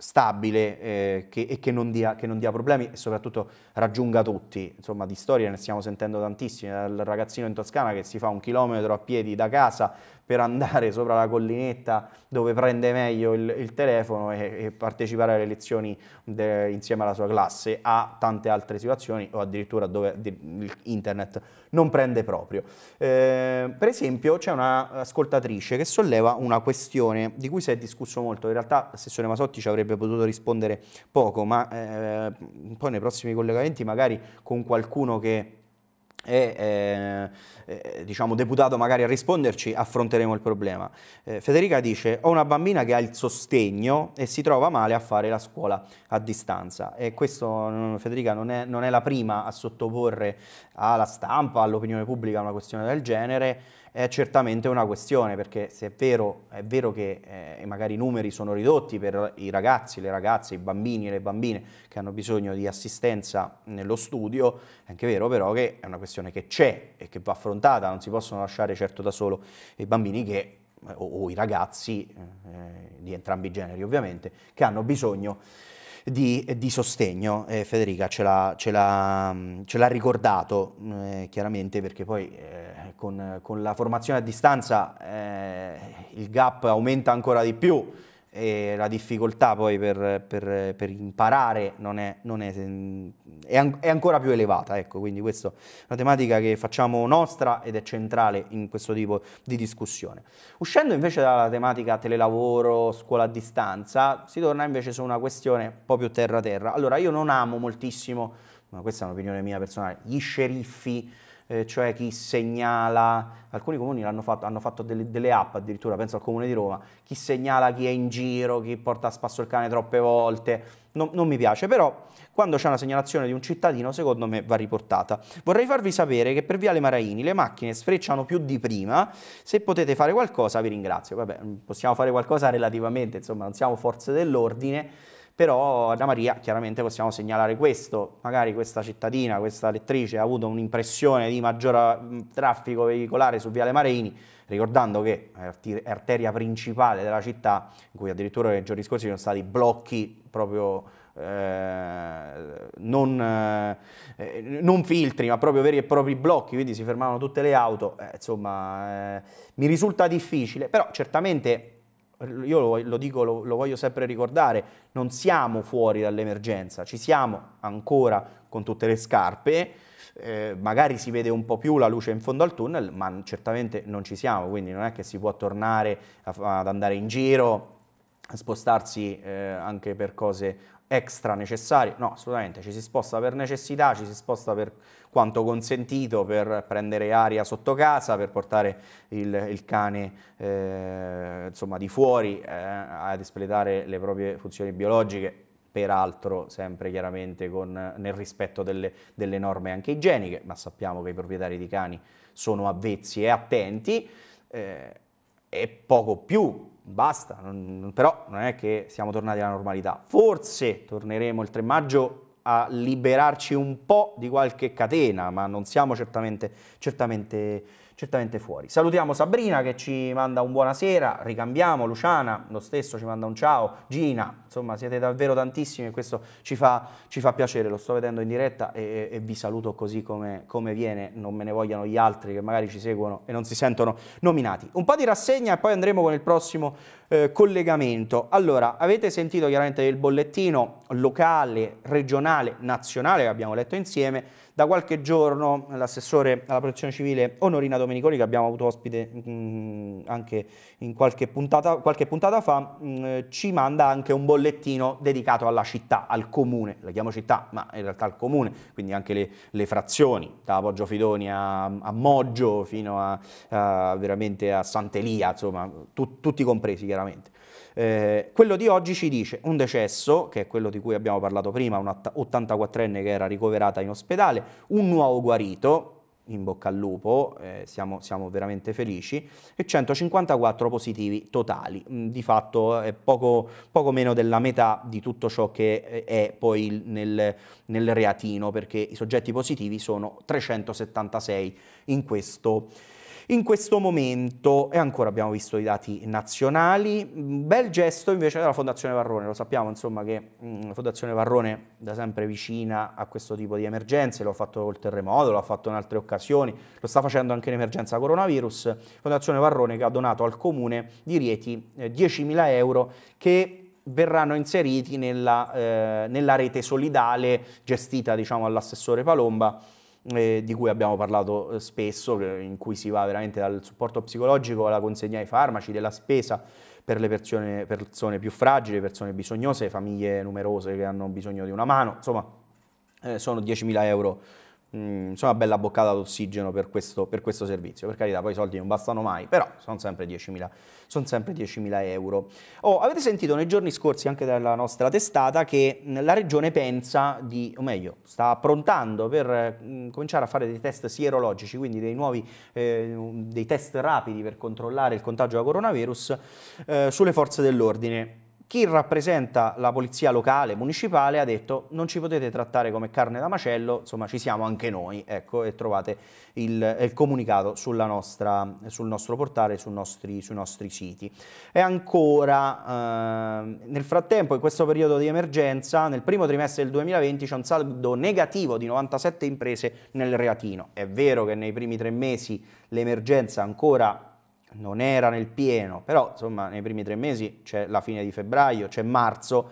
stabile eh, che, e che non, dia, che non, dia, problemi e soprattutto raggiunga tutti. Insomma, di storie ne stiamo sentendo tantissime, dal ragazzino in Toscana che si fa un chilometro a piedi da casa per andare sopra la collinetta dove prende meglio il, il telefono e, e, partecipare alle lezioni de, insieme alla sua classe, a tante altre situazioni o addirittura dove internet non prende proprio. Eh, per esempio c'è un'ascoltatrice che solleva una questione di cui si è discusso molto, in realtà l'assessore Masotti ci avrebbe potuto rispondere poco, ma eh, poi nei prossimi collegamenti magari con qualcuno che e eh, eh, diciamo deputato magari a risponderci affronteremo il problema. Eh, Federica dice ho una bambina che ha il sostegno e si trova male a fare la scuola a distanza e questo mm, Federica non è, non è la prima a sottoporre alla stampa, all'opinione pubblica una questione del genere è certamente una questione, perché se è vero, è vero che eh, magari i numeri sono ridotti per i ragazzi, le ragazze, i bambini e le bambine che hanno bisogno di assistenza nello studio, è anche vero però che è una questione che c'è e che va affrontata, non si possono lasciare certo da solo i bambini che eh, o, o, i ragazzi eh, di entrambi i generi ovviamente, che hanno bisogno di, di sostegno. Eh, Federica ce l'ha, ricordato mm, eh, chiaramente perché poi eh, con, con, la formazione a distanza eh, il gap aumenta ancora di più e la difficoltà poi per, per, per imparare non è, non è, è, an è, ancora più elevata. Ecco, quindi questa è una tematica che facciamo nostra ed è centrale in questo tipo di discussione. Uscendo invece dalla tematica telelavoro, scuola a distanza, si torna invece su una questione un po' più terra-terra. Allora, io non amo moltissimo, ma questa è un'opinione mia personale, gli sceriffi eh, cioè chi segnala, alcuni comuni l'hanno fatto, hanno fatto delle, delle, app addirittura, penso al comune di Roma, chi segnala chi è in giro, chi porta a spasso il cane troppe volte, non, non mi piace, però quando c'è una segnalazione di un cittadino secondo me va riportata. Vorrei farvi sapere che per Viale Maraini le macchine sfrecciano più di prima, se potete fare qualcosa vi ringrazio, vabbè possiamo fare qualcosa relativamente, insomma non siamo forze dell'ordine, però da Maria chiaramente possiamo segnalare questo, magari questa cittadina, questa lettrice ha avuto un'impressione di maggior mm, traffico veicolare su Viale Marini, ricordando che è arteria principale della città, in cui addirittura nei giorni scorsi ci sono stati blocchi proprio eh, non, eh, non, filtri, ma proprio veri e propri blocchi, quindi si fermavano tutte le auto, eh, insomma eh, mi risulta difficile, però certamente io lo, lo dico, lo, lo, voglio sempre ricordare, non siamo fuori dall'emergenza, ci siamo ancora con tutte le scarpe, eh, magari si vede un po' più la luce in fondo al tunnel, ma certamente non ci siamo, quindi non è che si può tornare a, ad andare in giro, a spostarsi eh, anche per cose extra necessari, no, assolutamente, ci si sposta per necessità, ci si sposta per quanto consentito, per prendere aria sotto casa, per portare il, il cane eh, insomma, di fuori eh, ad espletare le proprie funzioni biologiche, peraltro sempre chiaramente con, nel rispetto delle, delle norme anche igieniche, ma sappiamo che i proprietari di cani sono avvezzi e attenti, eh, e poco più basta, non, però non è che siamo tornati alla normalità. Forse torneremo il 3 maggio a liberarci un po' di qualche catena, ma non siamo certamente, certamente certamente fuori. Salutiamo Sabrina che ci manda un buonasera, ricambiamo, Luciana lo stesso ci manda un ciao, Gina, insomma siete davvero tantissimi e questo ci fa, ci fa piacere, lo sto vedendo in diretta e, e vi saluto così come, come, viene, non me ne vogliano gli altri che magari ci seguono e non si sentono nominati. Un po' di rassegna e poi andremo con il prossimo eh, collegamento. Allora, avete sentito chiaramente il bollettino locale, regionale, nazionale che abbiamo letto insieme. Da qualche giorno l'assessore alla protezione civile Onorina Domenicoli, che abbiamo avuto ospite mh, mm, anche in qualche puntata, qualche puntata fa, mh, mm, ci manda anche un bollettino dedicato alla città, al comune. La chiamo città, ma in realtà al comune, quindi anche le, le frazioni, da Poggio Fidoni a, a Moggio fino a, a, veramente a Sant'Elia, insomma, tu, tutti compresi chiaramente veramente. Eh, quello di oggi ci dice un decesso, che è quello di cui abbiamo parlato prima, un84 enne che era ricoverata in ospedale, un nuovo guarito, in bocca al lupo, eh, siamo, siamo, veramente felici, e 154 positivi totali, mm, di fatto è eh, poco, poco meno della metà di tutto ciò che eh, è poi nel, nel reatino, perché i soggetti positivi sono 376 in questo in questo momento, e ancora abbiamo visto i dati nazionali, bel gesto invece della Fondazione Varrone, lo sappiamo insomma che mm, la Fondazione Varrone da sempre vicina a questo tipo di emergenze, lo ha fatto col terremoto, lo ha fatto in altre occasioni, lo sta facendo anche in emergenza coronavirus, Fondazione Varrone che ha donato al comune di Rieti 10.000 eh, euro che verranno inseriti nella, eh, nella rete solidale gestita diciamo, all'assessore Palomba eh, di cui abbiamo parlato eh, spesso, in cui si va veramente dal supporto psicologico alla consegna ai farmaci, della spesa per le persone, persone più fragili, persone bisognose, famiglie numerose che hanno bisogno di una mano, insomma eh, sono 10.000 euro mh, mm, una bella boccata d'ossigeno per questo, per questo, servizio. Per carità, poi i soldi non bastano mai, però sono sempre 10.000, sono sempre 10.000 euro. Oh, avete sentito nei giorni scorsi anche dalla nostra testata che mm, la regione pensa di, o meglio, sta approntando per mm, cominciare a fare dei test sierologici, quindi dei nuovi, eh, dei test rapidi per controllare il contagio da coronavirus eh, sulle forze dell'ordine. Chi rappresenta la polizia locale, municipale, ha detto non ci potete trattare come carne da macello, insomma ci siamo anche noi, ecco, e trovate il, eh, il comunicato nostra, sul nostro portale, sul nostri, sui nostri siti. E ancora, eh, nel frattempo, in questo periodo di emergenza, nel primo trimestre del 2020 c'è un saldo negativo di 97 imprese nel reatino. È vero che nei primi tre mesi l'emergenza ancora non era nel pieno, però insomma nei primi tre mesi c'è la fine di febbraio, c'è marzo,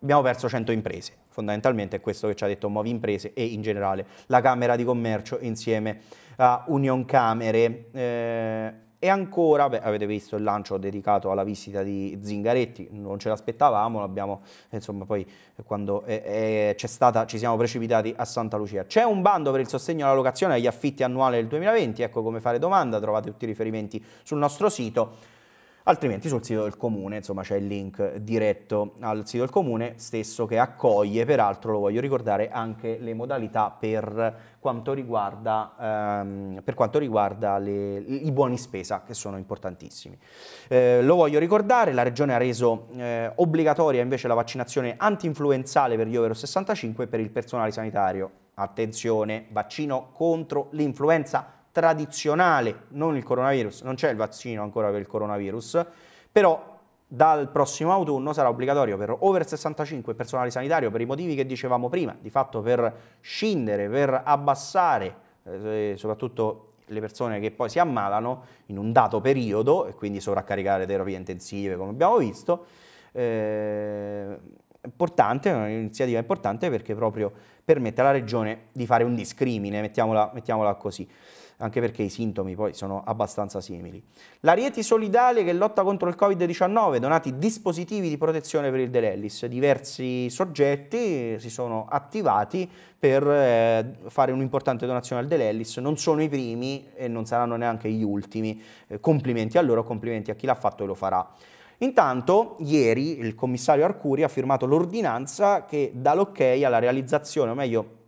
abbiamo perso 100 imprese. Fondamentalmente è questo che ci ha detto Movi Imprese e in generale la Camera di Commercio insieme a Union Camere. Eh, e ancora, beh, avete visto il lancio dedicato alla visita di Zingaretti, non ce l'aspettavamo, l'abbiamo, insomma, poi quando c'è stata ci siamo precipitati a Santa Lucia. C'è un bando per il sostegno alla locazione agli affitti annuali del 2020, ecco come fare domanda, trovate tutti i riferimenti sul nostro sito. Altrimenti sul sito del comune, insomma, c'è il link diretto al sito del comune stesso che accoglie, peraltro lo voglio ricordare, anche le modalità per quanto riguarda, ehm, per quanto riguarda le, i buoni spesa, che sono importantissimi. Eh, lo voglio ricordare, la Regione ha reso eh, obbligatoria invece la vaccinazione anti-influenzale per gli over 65 e per il personale sanitario. Attenzione, vaccino contro l'influenza tradizionale, non il coronavirus, non c'è il vaccino ancora per il coronavirus, però dal prossimo autunno sarà obbligatorio per over 65 personale sanitario per i motivi che dicevamo prima, di fatto per scindere, per abbassare eh, eh soprattutto le persone che poi si ammalano in un dato periodo e quindi sovraccaricare terapie intensive come abbiamo visto. Eh, importante, è un'iniziativa importante perché proprio permette alla regione di fare un discrimine, mettiamola, mettiamola così anche perché i sintomi poi sono abbastanza simili. La Rieti Solidale che lotta contro il Covid-19, donati dispositivi di protezione per il Delellis. Diversi soggetti si sono attivati per eh, fare un'importante donazione al Delellis, non sono i primi e non saranno neanche gli ultimi. Eh, complimenti a loro, complimenti a chi l'ha fatto e lo farà. Intanto, ieri il commissario Arcuri ha firmato l'ordinanza che dà l'ok alla realizzazione, o meglio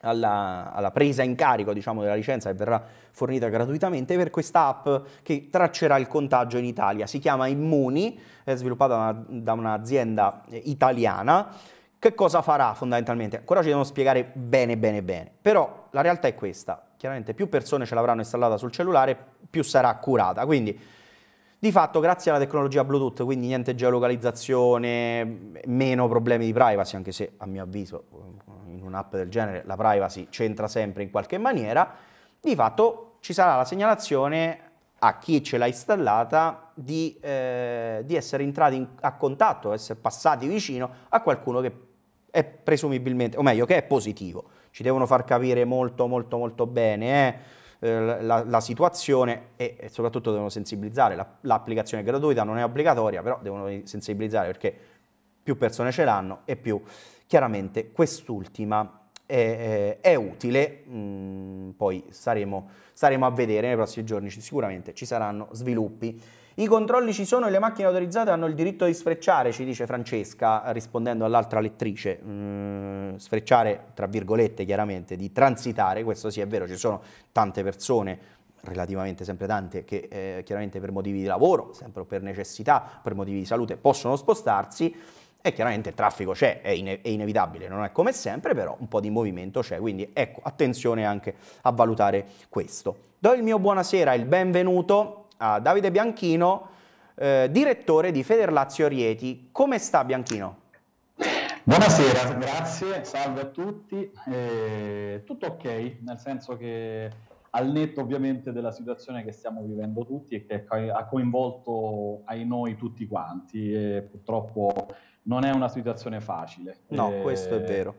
alla, alla, presa in carico diciamo, della licenza che verrà fornita gratuitamente per questa app che traccerà il contagio in Italia. Si chiama Immuni, è sviluppata da, da un'azienda eh, italiana. Che cosa farà fondamentalmente? Ancora ci devono spiegare bene bene bene, però la realtà è questa, chiaramente più persone ce l'avranno installata sul cellulare, più sarà curata, quindi di fatto, grazie alla tecnologia Bluetooth, quindi niente geolocalizzazione, meno problemi di privacy, anche se a mio avviso in un'app del genere la privacy c'entra sempre in qualche maniera, di fatto ci sarà la segnalazione a chi ce l'ha installata di, eh, di essere entrati in, a contatto, essere passati vicino a qualcuno che è presumibilmente, o meglio, che è positivo. Ci devono far capire molto molto molto bene. Eh eh, la, la, situazione e, e, soprattutto devono sensibilizzare. La, l'applicazione è gratuita, non è obbligatoria, però devono sensibilizzare perché più persone ce l'hanno e più chiaramente quest'ultima è, è utile. Mm, poi saremo, saremo, a vedere nei prossimi giorni, sicuramente ci saranno sviluppi. I controlli ci sono e le macchine autorizzate hanno il diritto di sfrecciare, ci dice Francesca, rispondendo all'altra lettrice. Mm, sfrecciare, tra virgolette, chiaramente, di transitare, questo sì è vero, ci sono tante persone relativamente sempre tante che eh, chiaramente per motivi di lavoro, sempre per necessità, per motivi di salute possono spostarsi e chiaramente il traffico c'è, è, ine è, inevitabile, non è come sempre, però un po' di movimento c'è, quindi ecco, attenzione anche a valutare questo. Do il mio buonasera, il benvenuto a Davide Bianchino, eh, direttore di Federlazio Rieti. Come sta Bianchino? Buonasera, grazie, salve a tutti. Eh, tutto ok, nel senso che al netto ovviamente della situazione che stiamo vivendo tutti e che ha coinvolto ai noi tutti quanti e purtroppo non è una situazione facile. No, e eh, questo è vero.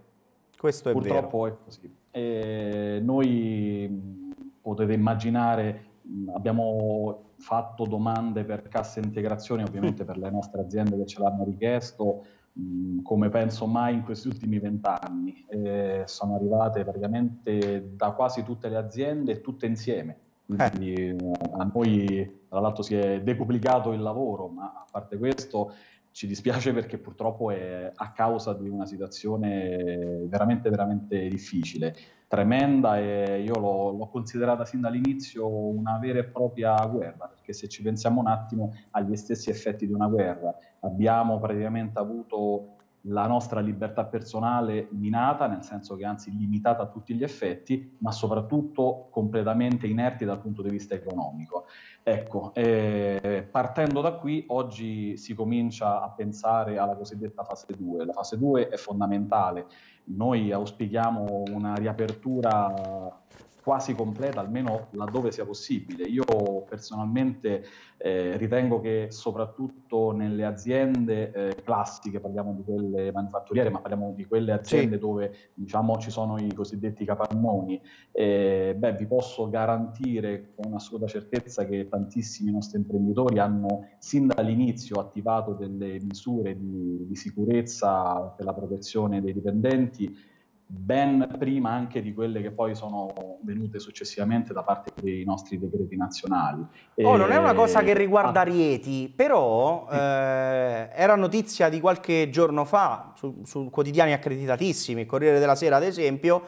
Questo è purtroppo vero. è così. E eh, noi potete immaginare Mm, abbiamo fatto domande per cassa integrazione ovviamente per le nostre aziende che ce l'hanno richiesto mm, come penso mai in questi ultimi vent'anni eh, sono arrivate praticamente da quasi tutte le aziende tutte insieme eh. quindi eh. a noi tra l'altro si è decuplicato il lavoro ma a parte questo ci dispiace perché purtroppo è a causa di una situazione veramente veramente difficile tremenda e io l'ho, l'ho, considerata sin dall'inizio una vera e propria guerra, perché se ci pensiamo un attimo agli stessi effetti di una guerra. Abbiamo praticamente avuto la nostra libertà personale minata, nel senso che anzi limitata a tutti gli effetti, ma soprattutto completamente inerti dal punto di vista economico. Ecco, eh, partendo da qui, oggi si comincia a pensare alla cosiddetta fase 2. La fase 2 è fondamentale noi auspichiamo una riapertura quasi completa, almeno laddove sia possibile. Io personalmente eh, ritengo che soprattutto nelle aziende eh, classiche, parliamo di quelle manifatturiere, ma parliamo di quelle aziende sì. dove diciamo, ci sono i cosiddetti capannoni, eh, beh, vi posso garantire con assoluta certezza che tantissimi nostri imprenditori hanno sin dall'inizio attivato delle misure di, di sicurezza per la protezione dei dipendenti ben prima anche di quelle che poi sono venute successivamente da parte dei nostri decreti nazionali. Oh, non è una cosa che riguarda ah. Rieti, però eh, era notizia di qualche giorno fa su, su quotidiani accreditatissimi, Corriere della Sera ad esempio,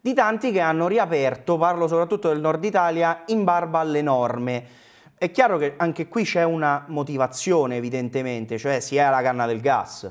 di tanti che hanno riaperto, parlo soprattutto del nord Italia, in barba alle norme. È chiaro che anche qui c'è una motivazione evidentemente, cioè si è alla canna del gas.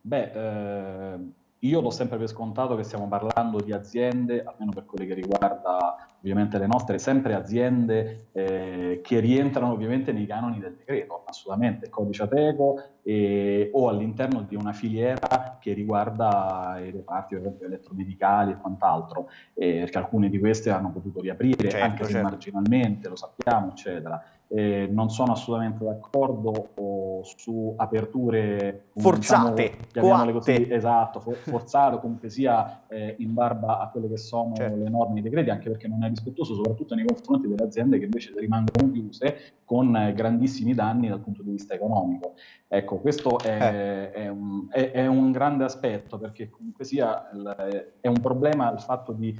Beh, eh io do sempre per scontato che stiamo parlando di aziende, almeno per quelle che riguarda ovviamente le nostre, sempre aziende eh, che rientrano ovviamente nei canoni del decreto, assolutamente, codice ateco e, o all'interno di una filiera che riguarda eh, i reparti elettromedicali e quant'altro, eh, perché alcune di queste hanno potuto riaprire certo, anche se certo. marginalmente, lo sappiamo, eccetera eh, non sono assolutamente d'accordo su aperture diciamo, forzate, diciamo, così, esatto, for- forzate o comunque sia eh, in barba a quelle che sono certo. le norme dei decreti, anche perché non è rispettoso soprattutto nei confronti delle aziende che invece rimangono chiuse con eh, grandissimi danni dal punto di vista economico. Ecco, questo è, eh. è, un, è, è un, grande aspetto perché comunque sia l- è un problema il fatto di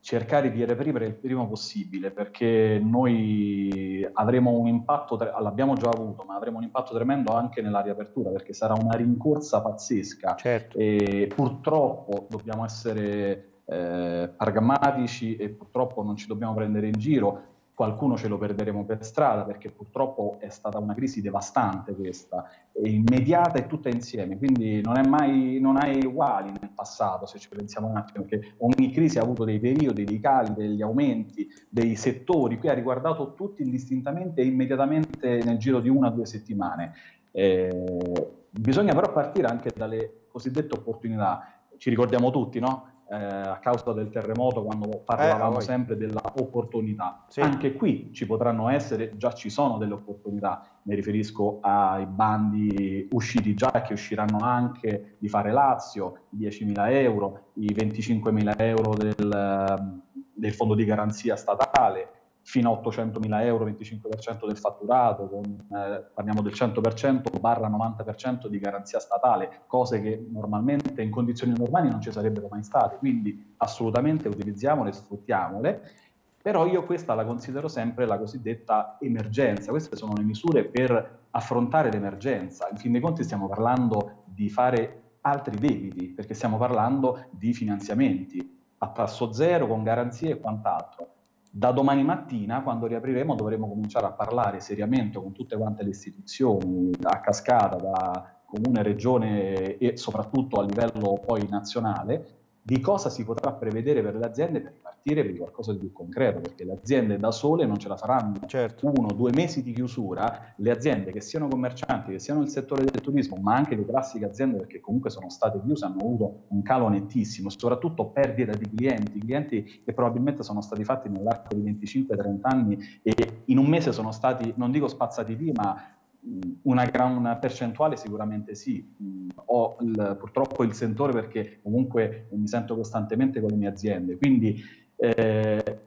cercare di reprimere il prima possibile perché noi avremo un impatto, l'abbiamo già avuto, ma avremo un impatto tremendo anche nella riapertura perché sarà una rincorsa pazzesca certo. e purtroppo dobbiamo essere eh, pragmatici e purtroppo non ci dobbiamo prendere in giro qualcuno ce lo perderemo per strada perché purtroppo è stata una crisi devastante questa, immediata e tutta insieme, quindi non è mai non è uguali nel passato se ci pensiamo un attimo, perché ogni crisi ha avuto dei periodi, dei cali, degli aumenti, dei settori, qui ha riguardato tutti indistintamente e immediatamente nel giro di una o due settimane. Eh, bisogna però partire anche dalle cosiddette opportunità, ci ricordiamo tutti, no? eh, a causa del terremoto quando parlavamo eh, oh, sempre dell'opportunità. Sì. Anche qui ci potranno essere, già ci sono delle opportunità, mi riferisco ai bandi usciti già che usciranno anche di fare Lazio, i 10.000 euro, i 25.000 euro del, ehm, del fondo di garanzia statale, fino a 800.000 euro, 25% del fatturato, con, eh, parliamo del 100% barra 90% di garanzia statale, cose che normalmente in condizioni normali non ci sarebbero mai state, quindi assolutamente utilizziamole, sfruttiamole, però io questa la considero sempre la cosiddetta emergenza, queste sono le misure per affrontare l'emergenza, in fin dei conti stiamo parlando di fare altri debiti, perché stiamo parlando di finanziamenti a tasso zero, con garanzie e quant'altro da domani mattina, quando riapriremo, dovremo cominciare a parlare seriamente con tutte quante le istituzioni a cascata, da comune, regione e soprattutto a livello poi nazionale, di cosa si potrà prevedere per le aziende per partire per qualcosa di più concreto, perché le aziende da sole non ce la faranno. Certo. Uno, due mesi di chiusura, le aziende che siano commercianti, che siano il settore del turismo, ma anche le classiche aziende perché comunque sono state chiuse, hanno avuto un calo nettissimo, soprattutto perdita di clienti, clienti che probabilmente sono stati fatti nell'arco di 25-30 anni e in un mese sono stati, non dico spazzati via, ma una, una percentuale sicuramente sì, ho il, purtroppo il sentore perché comunque mi sento costantemente con le mie aziende, quindi eh,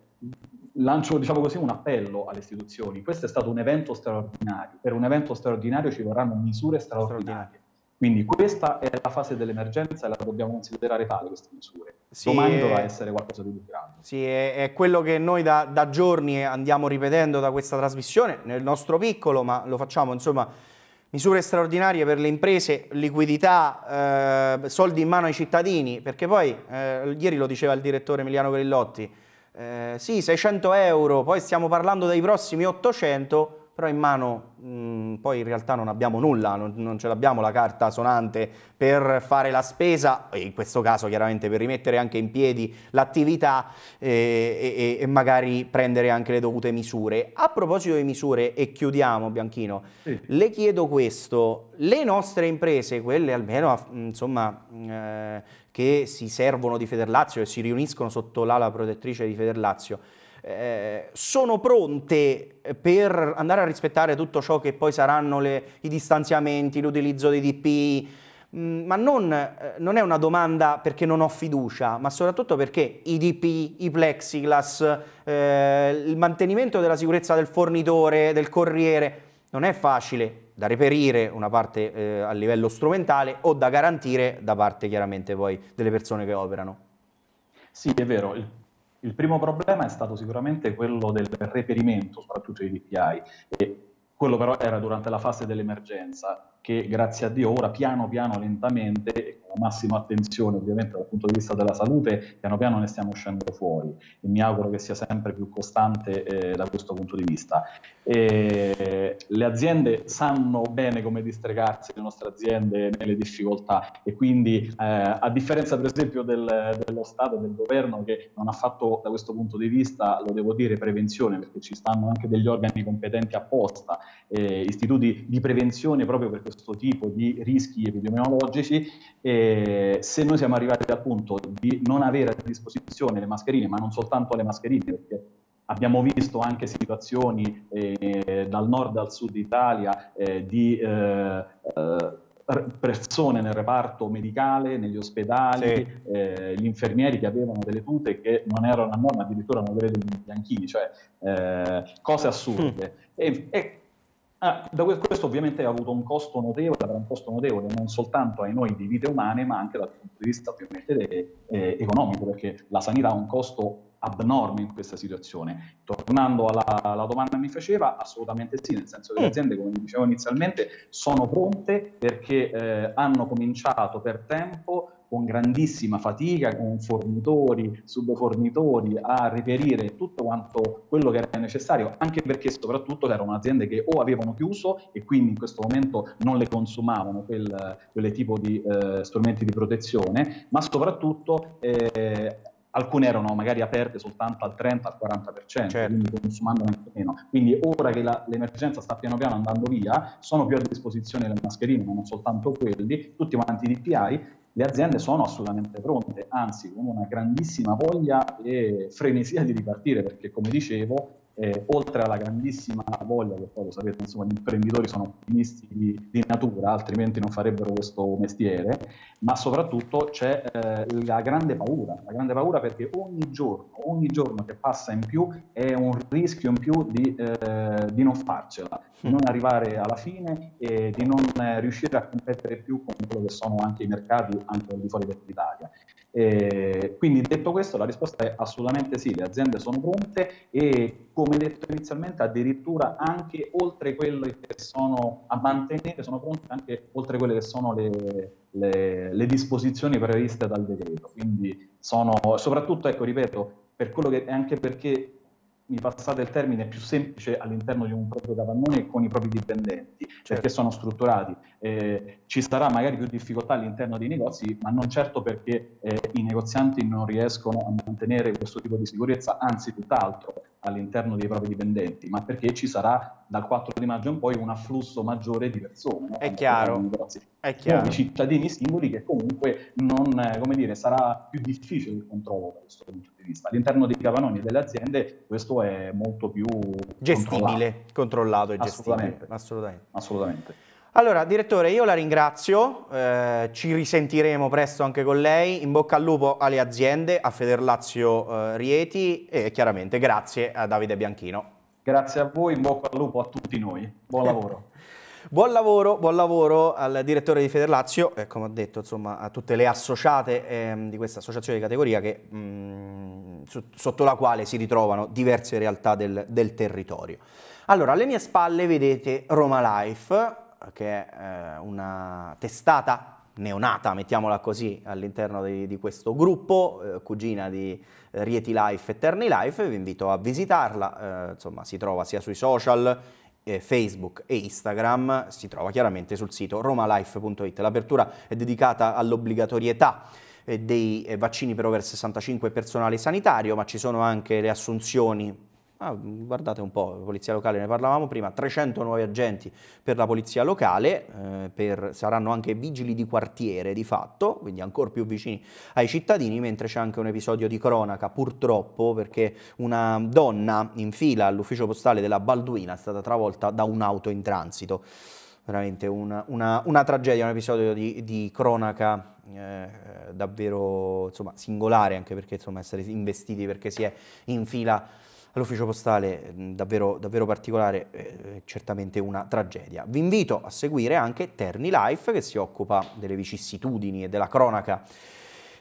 lancio diciamo così, un appello alle istituzioni, questo è stato un evento straordinario, per un evento straordinario ci vorranno misure straordinarie, quindi questa è la fase dell'emergenza e la dobbiamo considerare tale queste misure, sì, domani eh. dovrà essere qualcosa di più grave. Sì, è, è quello che noi da, da, giorni andiamo ripetendo da questa trasmissione, nel nostro piccolo, ma lo facciamo, insomma, misure straordinarie per le imprese, liquidità, eh, soldi in mano ai cittadini, perché poi, eh, ieri lo diceva il direttore Emiliano Grillotti, eh, sì, 600 euro, poi stiamo parlando dei prossimi 800 però in mano mh, mm, poi in realtà non abbiamo nulla, non, non ce l'abbiamo la carta sonante per fare la spesa, e in questo caso chiaramente per rimettere anche in piedi l'attività eh, e, e, magari prendere anche le dovute misure. A proposito di misure, e chiudiamo Bianchino, sì. le chiedo questo, le nostre imprese, quelle almeno mm, insomma, mm, eh, che si servono di Federlazio e si riuniscono sotto l'ala protettrice di Federlazio, eh, sono pronte eh, per andare a rispettare tutto ciò che poi saranno le, i distanziamenti, l'utilizzo dei DPI, mm, ma non, eh, non, è una domanda perché non ho fiducia, ma soprattutto perché i DPI, i plexiglass, eh, il mantenimento della sicurezza del fornitore, del corriere, non è facile da reperire una parte eh, a livello strumentale o da garantire da parte chiaramente poi delle persone che operano. Sì, è vero, il primo problema è stato sicuramente quello del reperimento, soprattutto dei DPI, e quello però era durante la fase dell'emergenza che grazie a Dio ora piano piano lentamente con la massima attenzione ovviamente dal punto di vista della salute piano piano ne stiamo uscendo fuori e mi auguro che sia sempre più costante eh, da questo punto di vista e le aziende sanno bene come distregarsi le nostre aziende nelle difficoltà e quindi eh, a differenza per esempio del, dello Stato e del governo che non ha fatto da questo punto di vista lo devo dire prevenzione perché ci stanno anche degli organi competenti apposta eh, istituti di prevenzione proprio per questo questo tipo di rischi epidemiologici, eh, se noi siamo arrivati al punto di non avere a disposizione le mascherine, ma non soltanto le mascherine, perché Abbiamo visto anche situazioni eh, dal nord al sud Italia eh, di eh, eh persone nel reparto medicale, negli ospedali, sì. Eh, gli infermieri che avevano delle tute che non erano a norma, addirittura non avevano dei bianchini, cioè eh, cose assurde. Mm. E, e Ah, questo ovviamente ha avuto un costo notevole, un costo notevole non soltanto ai noi di vite umane, ma anche dal punto di vista ovviamente eh, economico, perché la sanità ha un costo abnorme in questa situazione. Tornando alla, alla, domanda che mi faceva, assolutamente sì, nel senso che le mm. aziende, come dicevo inizialmente, sono pronte perché eh, hanno cominciato per tempo con grandissima fatica, con fornitori, subfornitori, a reperire tutto quanto quello che era necessario, anche perché soprattutto erano aziende che o avevano chiuso e quindi in questo momento non le consumavano quel, quel tipo di eh, strumenti di protezione, ma soprattutto eh, alcune erano magari aperte soltanto al 30-40%, certo. quindi consumando anche meno. Quindi ora che la, l'emergenza sta piano piano andando via, sono più a disposizione le mascherine, ma non soltanto quelli, tutti quanti i DPI, le aziende sono assolutamente pronte, anzi con una grandissima voglia e frenesia di ripartire, perché come dicevo eh, oltre alla grandissima voglia che poi lo sapete, insomma, gli imprenditori sono ottimisti di, di natura, altrimenti non farebbero questo mestiere, ma soprattutto c'è eh, la grande paura, la grande paura perché ogni giorno, ogni giorno che passa in più è un rischio in più di, eh, di non farcela, di non arrivare alla fine e di non eh, riuscire a competere più con quello che sono anche i mercati anche al di fuori dell'Italia. Eh, quindi detto questo la risposta è assolutamente sì, le aziende sono pronte e come detto inizialmente addirittura anche oltre quelle che sono a mantenere, sono pronte anche oltre quelle che sono le, le, le disposizioni previste dal decreto. Quindi sono, soprattutto, ecco, ripeto, per quello che, anche perché mi passate il termine, più semplice all'interno di un proprio capannone con i propri dipendenti, certo. perché sono strutturati eh, ci sarà magari più difficoltà all'interno dei negozi, ma non certo perché eh, i negozianti non riescono a mantenere questo tipo di sicurezza, anzi tutt'altro all'interno dei propri dipendenti, ma perché ci sarà dal 4 di maggio in poi un afflusso maggiore di persone. No? È chiaro. Eh, è chiaro. cittadini singoli che comunque non, eh, come dire, sarà più difficile il controllo da questo punto di vista. All'interno dei cavanoni e delle aziende questo è molto più gestibile, controllato, controllato e assolutamente, gestibile. Assolutamente. assolutamente. Allora, direttore, io la ringrazio, eh, ci risentiremo presto anche con lei, in bocca al lupo alle aziende, a Federlazio eh, Rieti e chiaramente grazie a Davide Bianchino. Grazie a voi, in bocca al lupo a tutti noi, buon lavoro. buon lavoro, buon lavoro al direttore di Federlazio e come ho detto insomma, a tutte le associate eh, di questa associazione di categoria che, mh, mm, sotto la quale si ritrovano diverse realtà del, del territorio. Allora, alle mie spalle vedete Roma Life, che è eh, una testata neonata, mettiamola così, all'interno di, di questo gruppo, eh, cugina di eh, Rieti Life e Terni Life, vi invito a visitarla, eh, insomma si trova sia sui social, eh, Facebook e Instagram, si trova chiaramente sul sito romalife.it. L'apertura è dedicata all'obbligatorietà eh, dei vaccini per over 65 personale sanitario, ma ci sono anche le assunzioni Ah, guardate un po', polizia locale, ne parlavamo prima, 300 nuovi agenti per la polizia locale, eh, per, saranno anche vigili di quartiere di fatto, quindi ancora più vicini ai cittadini, mentre c'è anche un episodio di cronaca purtroppo perché una donna in fila all'ufficio postale della Balduina è stata travolta da un'auto in transito. Veramente una, una, una tragedia, un episodio di, di cronaca eh, davvero insomma, singolare, anche perché insomma, essere investiti perché si è in fila all'ufficio postale mm, davvero, davvero particolare, eh, eh, certamente una tragedia. Vi invito a seguire anche Terni Life che si occupa delle vicissitudini e della cronaca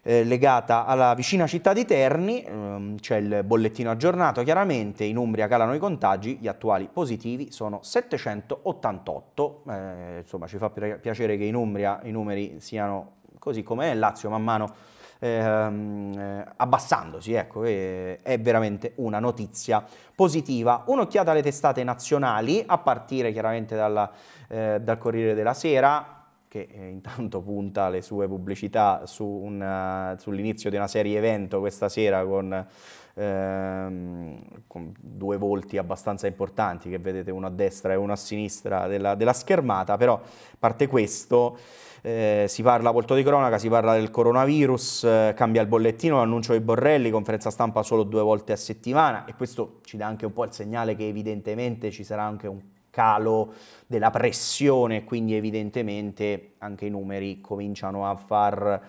eh, legata alla vicina città di Terni, ehm, c'è il bollettino aggiornato chiaramente, in Umbria calano i contagi, gli attuali positivi sono 788, eh, insomma ci fa piacere che in Umbria i numeri siano così com'è, Lazio man mano ehm, eh, abbassandosi, ecco, è veramente una notizia positiva. Un'occhiata alle testate nazionali, a partire chiaramente dalla, eh, dal Corriere della Sera, che eh, intanto punta le sue pubblicità su eh, sull'inizio di una serie evento questa sera con, ehm, con, due volti abbastanza importanti che vedete uno a destra e uno a sinistra della, della schermata, però a parte questo... Eh, si parla molto di cronaca, si parla del coronavirus, eh, cambia il bollettino, l'annuncio di Borrelli, conferenza stampa solo due volte a settimana e questo ci dà anche un po' il segnale che evidentemente ci sarà anche un calo della pressione, quindi evidentemente anche i numeri cominciano a far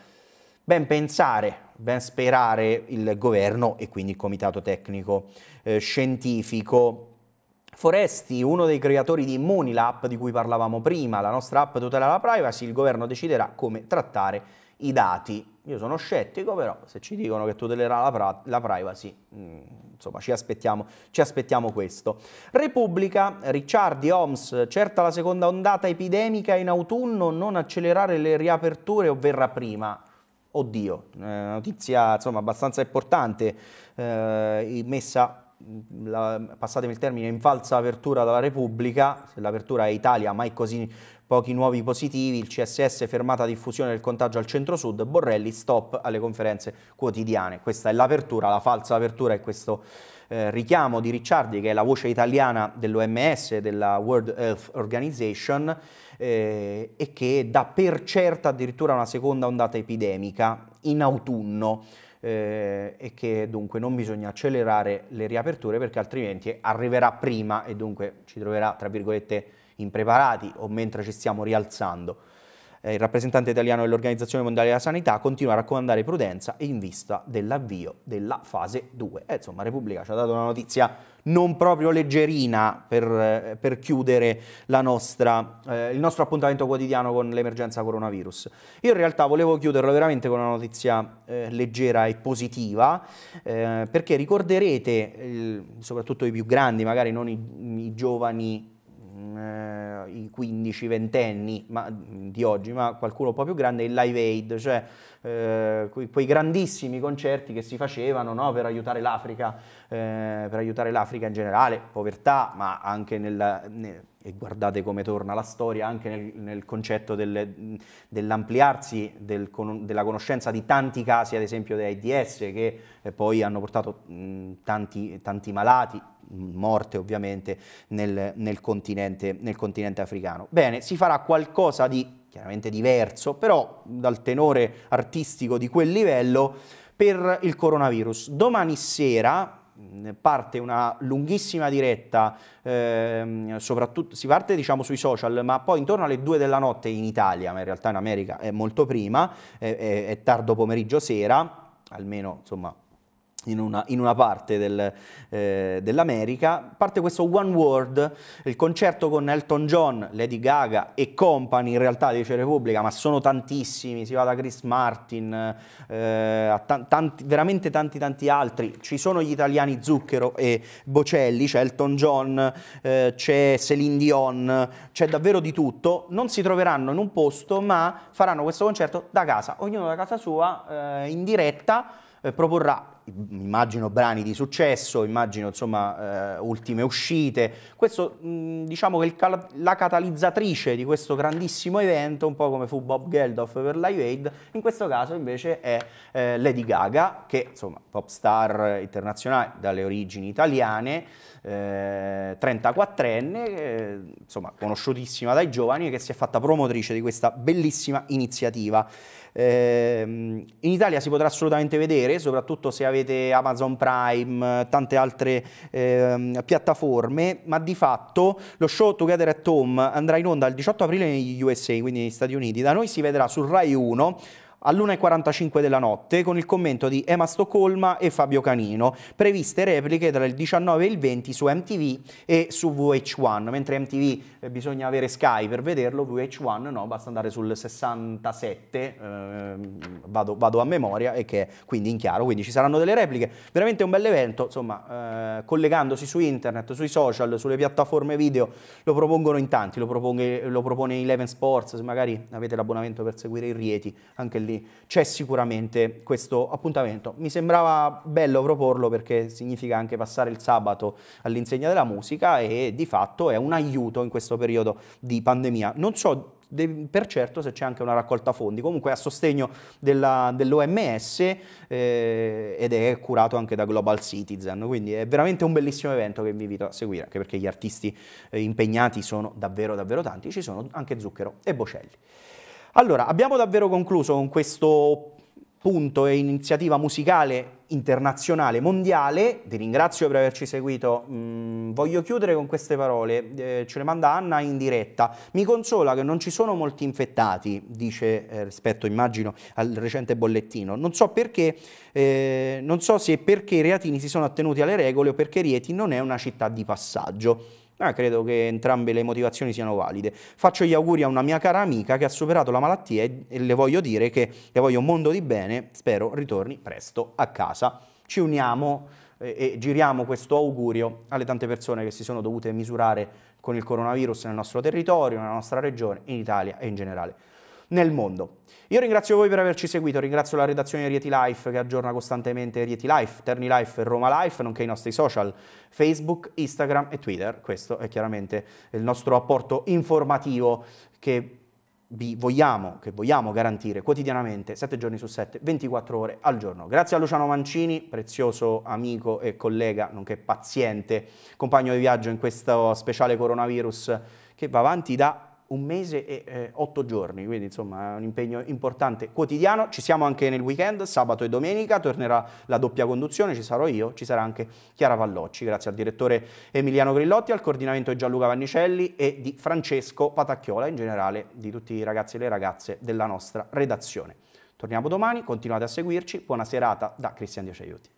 ben pensare, ben sperare il governo e quindi il comitato tecnico eh, scientifico Foresti, uno dei creatori di Immuni, l'app di cui parlavamo prima, la nostra app tutela la privacy, il governo deciderà come trattare i dati. Io sono scettico, però se ci dicono che tutelerà la, la privacy, mh, mm, insomma ci aspettiamo, ci aspettiamo questo. Repubblica, Ricciardi, Oms, certa la seconda ondata epidemica in autunno, non accelerare le riaperture o verrà prima? Oddio, eh, notizia insomma abbastanza importante eh, messa la, passatemi il termine, in falsa apertura dalla Repubblica, se l'apertura è Italia, mai così pochi nuovi positivi, il CSS fermata diffusione del contagio al centro-sud, Borrelli stop alle conferenze quotidiane. Questa è l'apertura, la falsa apertura è questo eh, richiamo di Ricciardi che è la voce italiana dell'OMS, della World Health Organization eh, e che dà per certa addirittura una seconda ondata epidemica in autunno eh, e che dunque non bisogna accelerare le riaperture perché altrimenti arriverà prima e dunque ci troverà tra virgolette impreparati o mentre ci stiamo rialzando. Eh, il rappresentante italiano dell'Organizzazione Mondiale della Sanità continua a raccomandare prudenza in vista dell'avvio della fase 2. Eh, insomma, Repubblica ci ha dato una notizia non proprio leggerina per, eh, per chiudere nostra, eh, il nostro appuntamento quotidiano con l'emergenza coronavirus. Io in realtà volevo chiuderlo veramente con una notizia eh, leggera e positiva, eh, perché ricorderete, soprattutto i più grandi, magari non i, i giovani i 15 ventenni mm, di oggi, ma qualcuno un po' più grande, il Live Aid, cioè eh, quei, quei, grandissimi concerti che si facevano no, per aiutare l'Africa, eh, per aiutare l'Africa in generale, povertà, ma anche nella, nel e guardate come torna la storia anche nel, nel concetto del, dell'ampliarsi del, della conoscenza di tanti casi, ad esempio di AIDS, che eh, poi hanno portato mh, tanti, tanti, malati, morte ovviamente, nel, nel, continente, nel continente africano. Bene, si farà qualcosa di chiaramente diverso, però dal tenore artistico di quel livello, per il coronavirus. Domani sera, parte una lunghissima diretta, ehm, soprattutto si parte diciamo sui social, ma poi intorno alle 2 della notte in Italia, ma in realtà in America è molto prima, è, è, è tardo pomeriggio sera, almeno insomma in una, in una, parte del, eh, dell'America, parte questo One World, il concerto con Elton John, Lady Gaga e company, in realtà dice Repubblica, ma sono tantissimi, si va da Chris Martin, eh, a tanti, veramente tanti tanti altri, ci sono gli italiani Zucchero e Bocelli, c'è Elton John, eh, c'è Celine Dion, c'è davvero di tutto, non si troveranno in un posto ma faranno questo concerto da casa, ognuno da casa sua, eh, in diretta, eh, proporrà immagino brani di successo, immagino insomma eh, ultime uscite. Questo mh, diciamo che il, la catalizzatrice di questo grandissimo evento, un po' come fu Bob Geldof per Live Aid, in questo caso invece è eh, Lady Gaga, che insomma pop star internazionale dalle origini italiane eh, 34enne, eh, insomma conosciutissima dai giovani, che si è fatta promotrice di questa bellissima iniziativa. Eh, in Italia si potrà assolutamente vedere, soprattutto se avete Amazon Prime, tante altre ehm, piattaforme, ma di fatto lo show Together at Home andrà in onda il 18 aprile negli USA, quindi negli Stati Uniti. Da noi si vedrà su Rai 1 all'1.45 della notte con il commento di Emma Stoccolma e Fabio Canino, previste repliche tra il 19 e il 20 su MTV e su VH1, mentre MTV eh, bisogna avere Sky per vederlo, VH1 no, basta andare sul 67, eh, vado, vado, a memoria e che è quindi in chiaro, quindi ci saranno delle repliche, veramente un bel evento, insomma eh, collegandosi su internet, sui social, sulle piattaforme video, lo propongono in tanti, lo, proponge, lo propone Eleven Sports, magari avete l'abbonamento per seguire i Rieti, anche lì metri c'è sicuramente questo appuntamento. Mi sembrava bello proporlo perché significa anche passare il sabato all'insegna della musica e di fatto è un aiuto in questo periodo di pandemia. Non so per certo se c'è anche una raccolta fondi, comunque a sostegno dell'OMS eh, ed è curato anche da Global Citizen, quindi è veramente un bellissimo evento che vi invito a seguire, anche perché gli artisti eh, impegnati sono davvero davvero tanti, ci sono anche Zucchero e Bocelli. Allora, abbiamo davvero concluso con questo punto e iniziativa musicale internazionale, mondiale. Vi ringrazio per averci seguito. Mm, voglio chiudere con queste parole, eh, ce le manda Anna in diretta. Mi consola che non ci sono molti infettati, dice eh, rispetto immagino al recente bollettino. Non so perché, eh, non so se perché Reatini si sono attenuti alle regole o perché Rieti non è una città di passaggio. Ah, credo che entrambe le motivazioni siano valide. Faccio gli auguri a una mia cara amica che ha superato la malattia e le voglio dire che le voglio un mondo di bene, spero ritorni presto a casa. Ci uniamo eh, e giriamo questo augurio alle tante persone che si sono dovute misurare con il coronavirus nel nostro territorio, nella nostra regione, in Italia e in generale nel mondo. Io ringrazio voi per averci seguito, ringrazio la redazione Rieti Life che aggiorna costantemente Rieti Life, Terni Life e Roma Life, nonché i nostri social Facebook, Instagram e Twitter. Questo è chiaramente il nostro apporto informativo che vi vogliamo, che vogliamo garantire quotidianamente, 7 giorni su 7, 24 ore al giorno. Grazie a Luciano Mancini, prezioso amico e collega, nonché paziente, compagno di viaggio in questo speciale coronavirus che va avanti da un mese e eh, otto giorni, quindi insomma è un impegno importante quotidiano, ci siamo anche nel weekend, sabato e domenica, tornerà la doppia conduzione, ci sarò io, ci sarà anche Chiara Vallocci, grazie al direttore Emiliano Grillotti, al coordinamento di Gianluca Vannicelli e di Francesco Patacchiola, in generale di tutti i ragazzi e le ragazze della nostra redazione. Torniamo domani, continuate a seguirci, buona serata da Cristian Dioceiuti.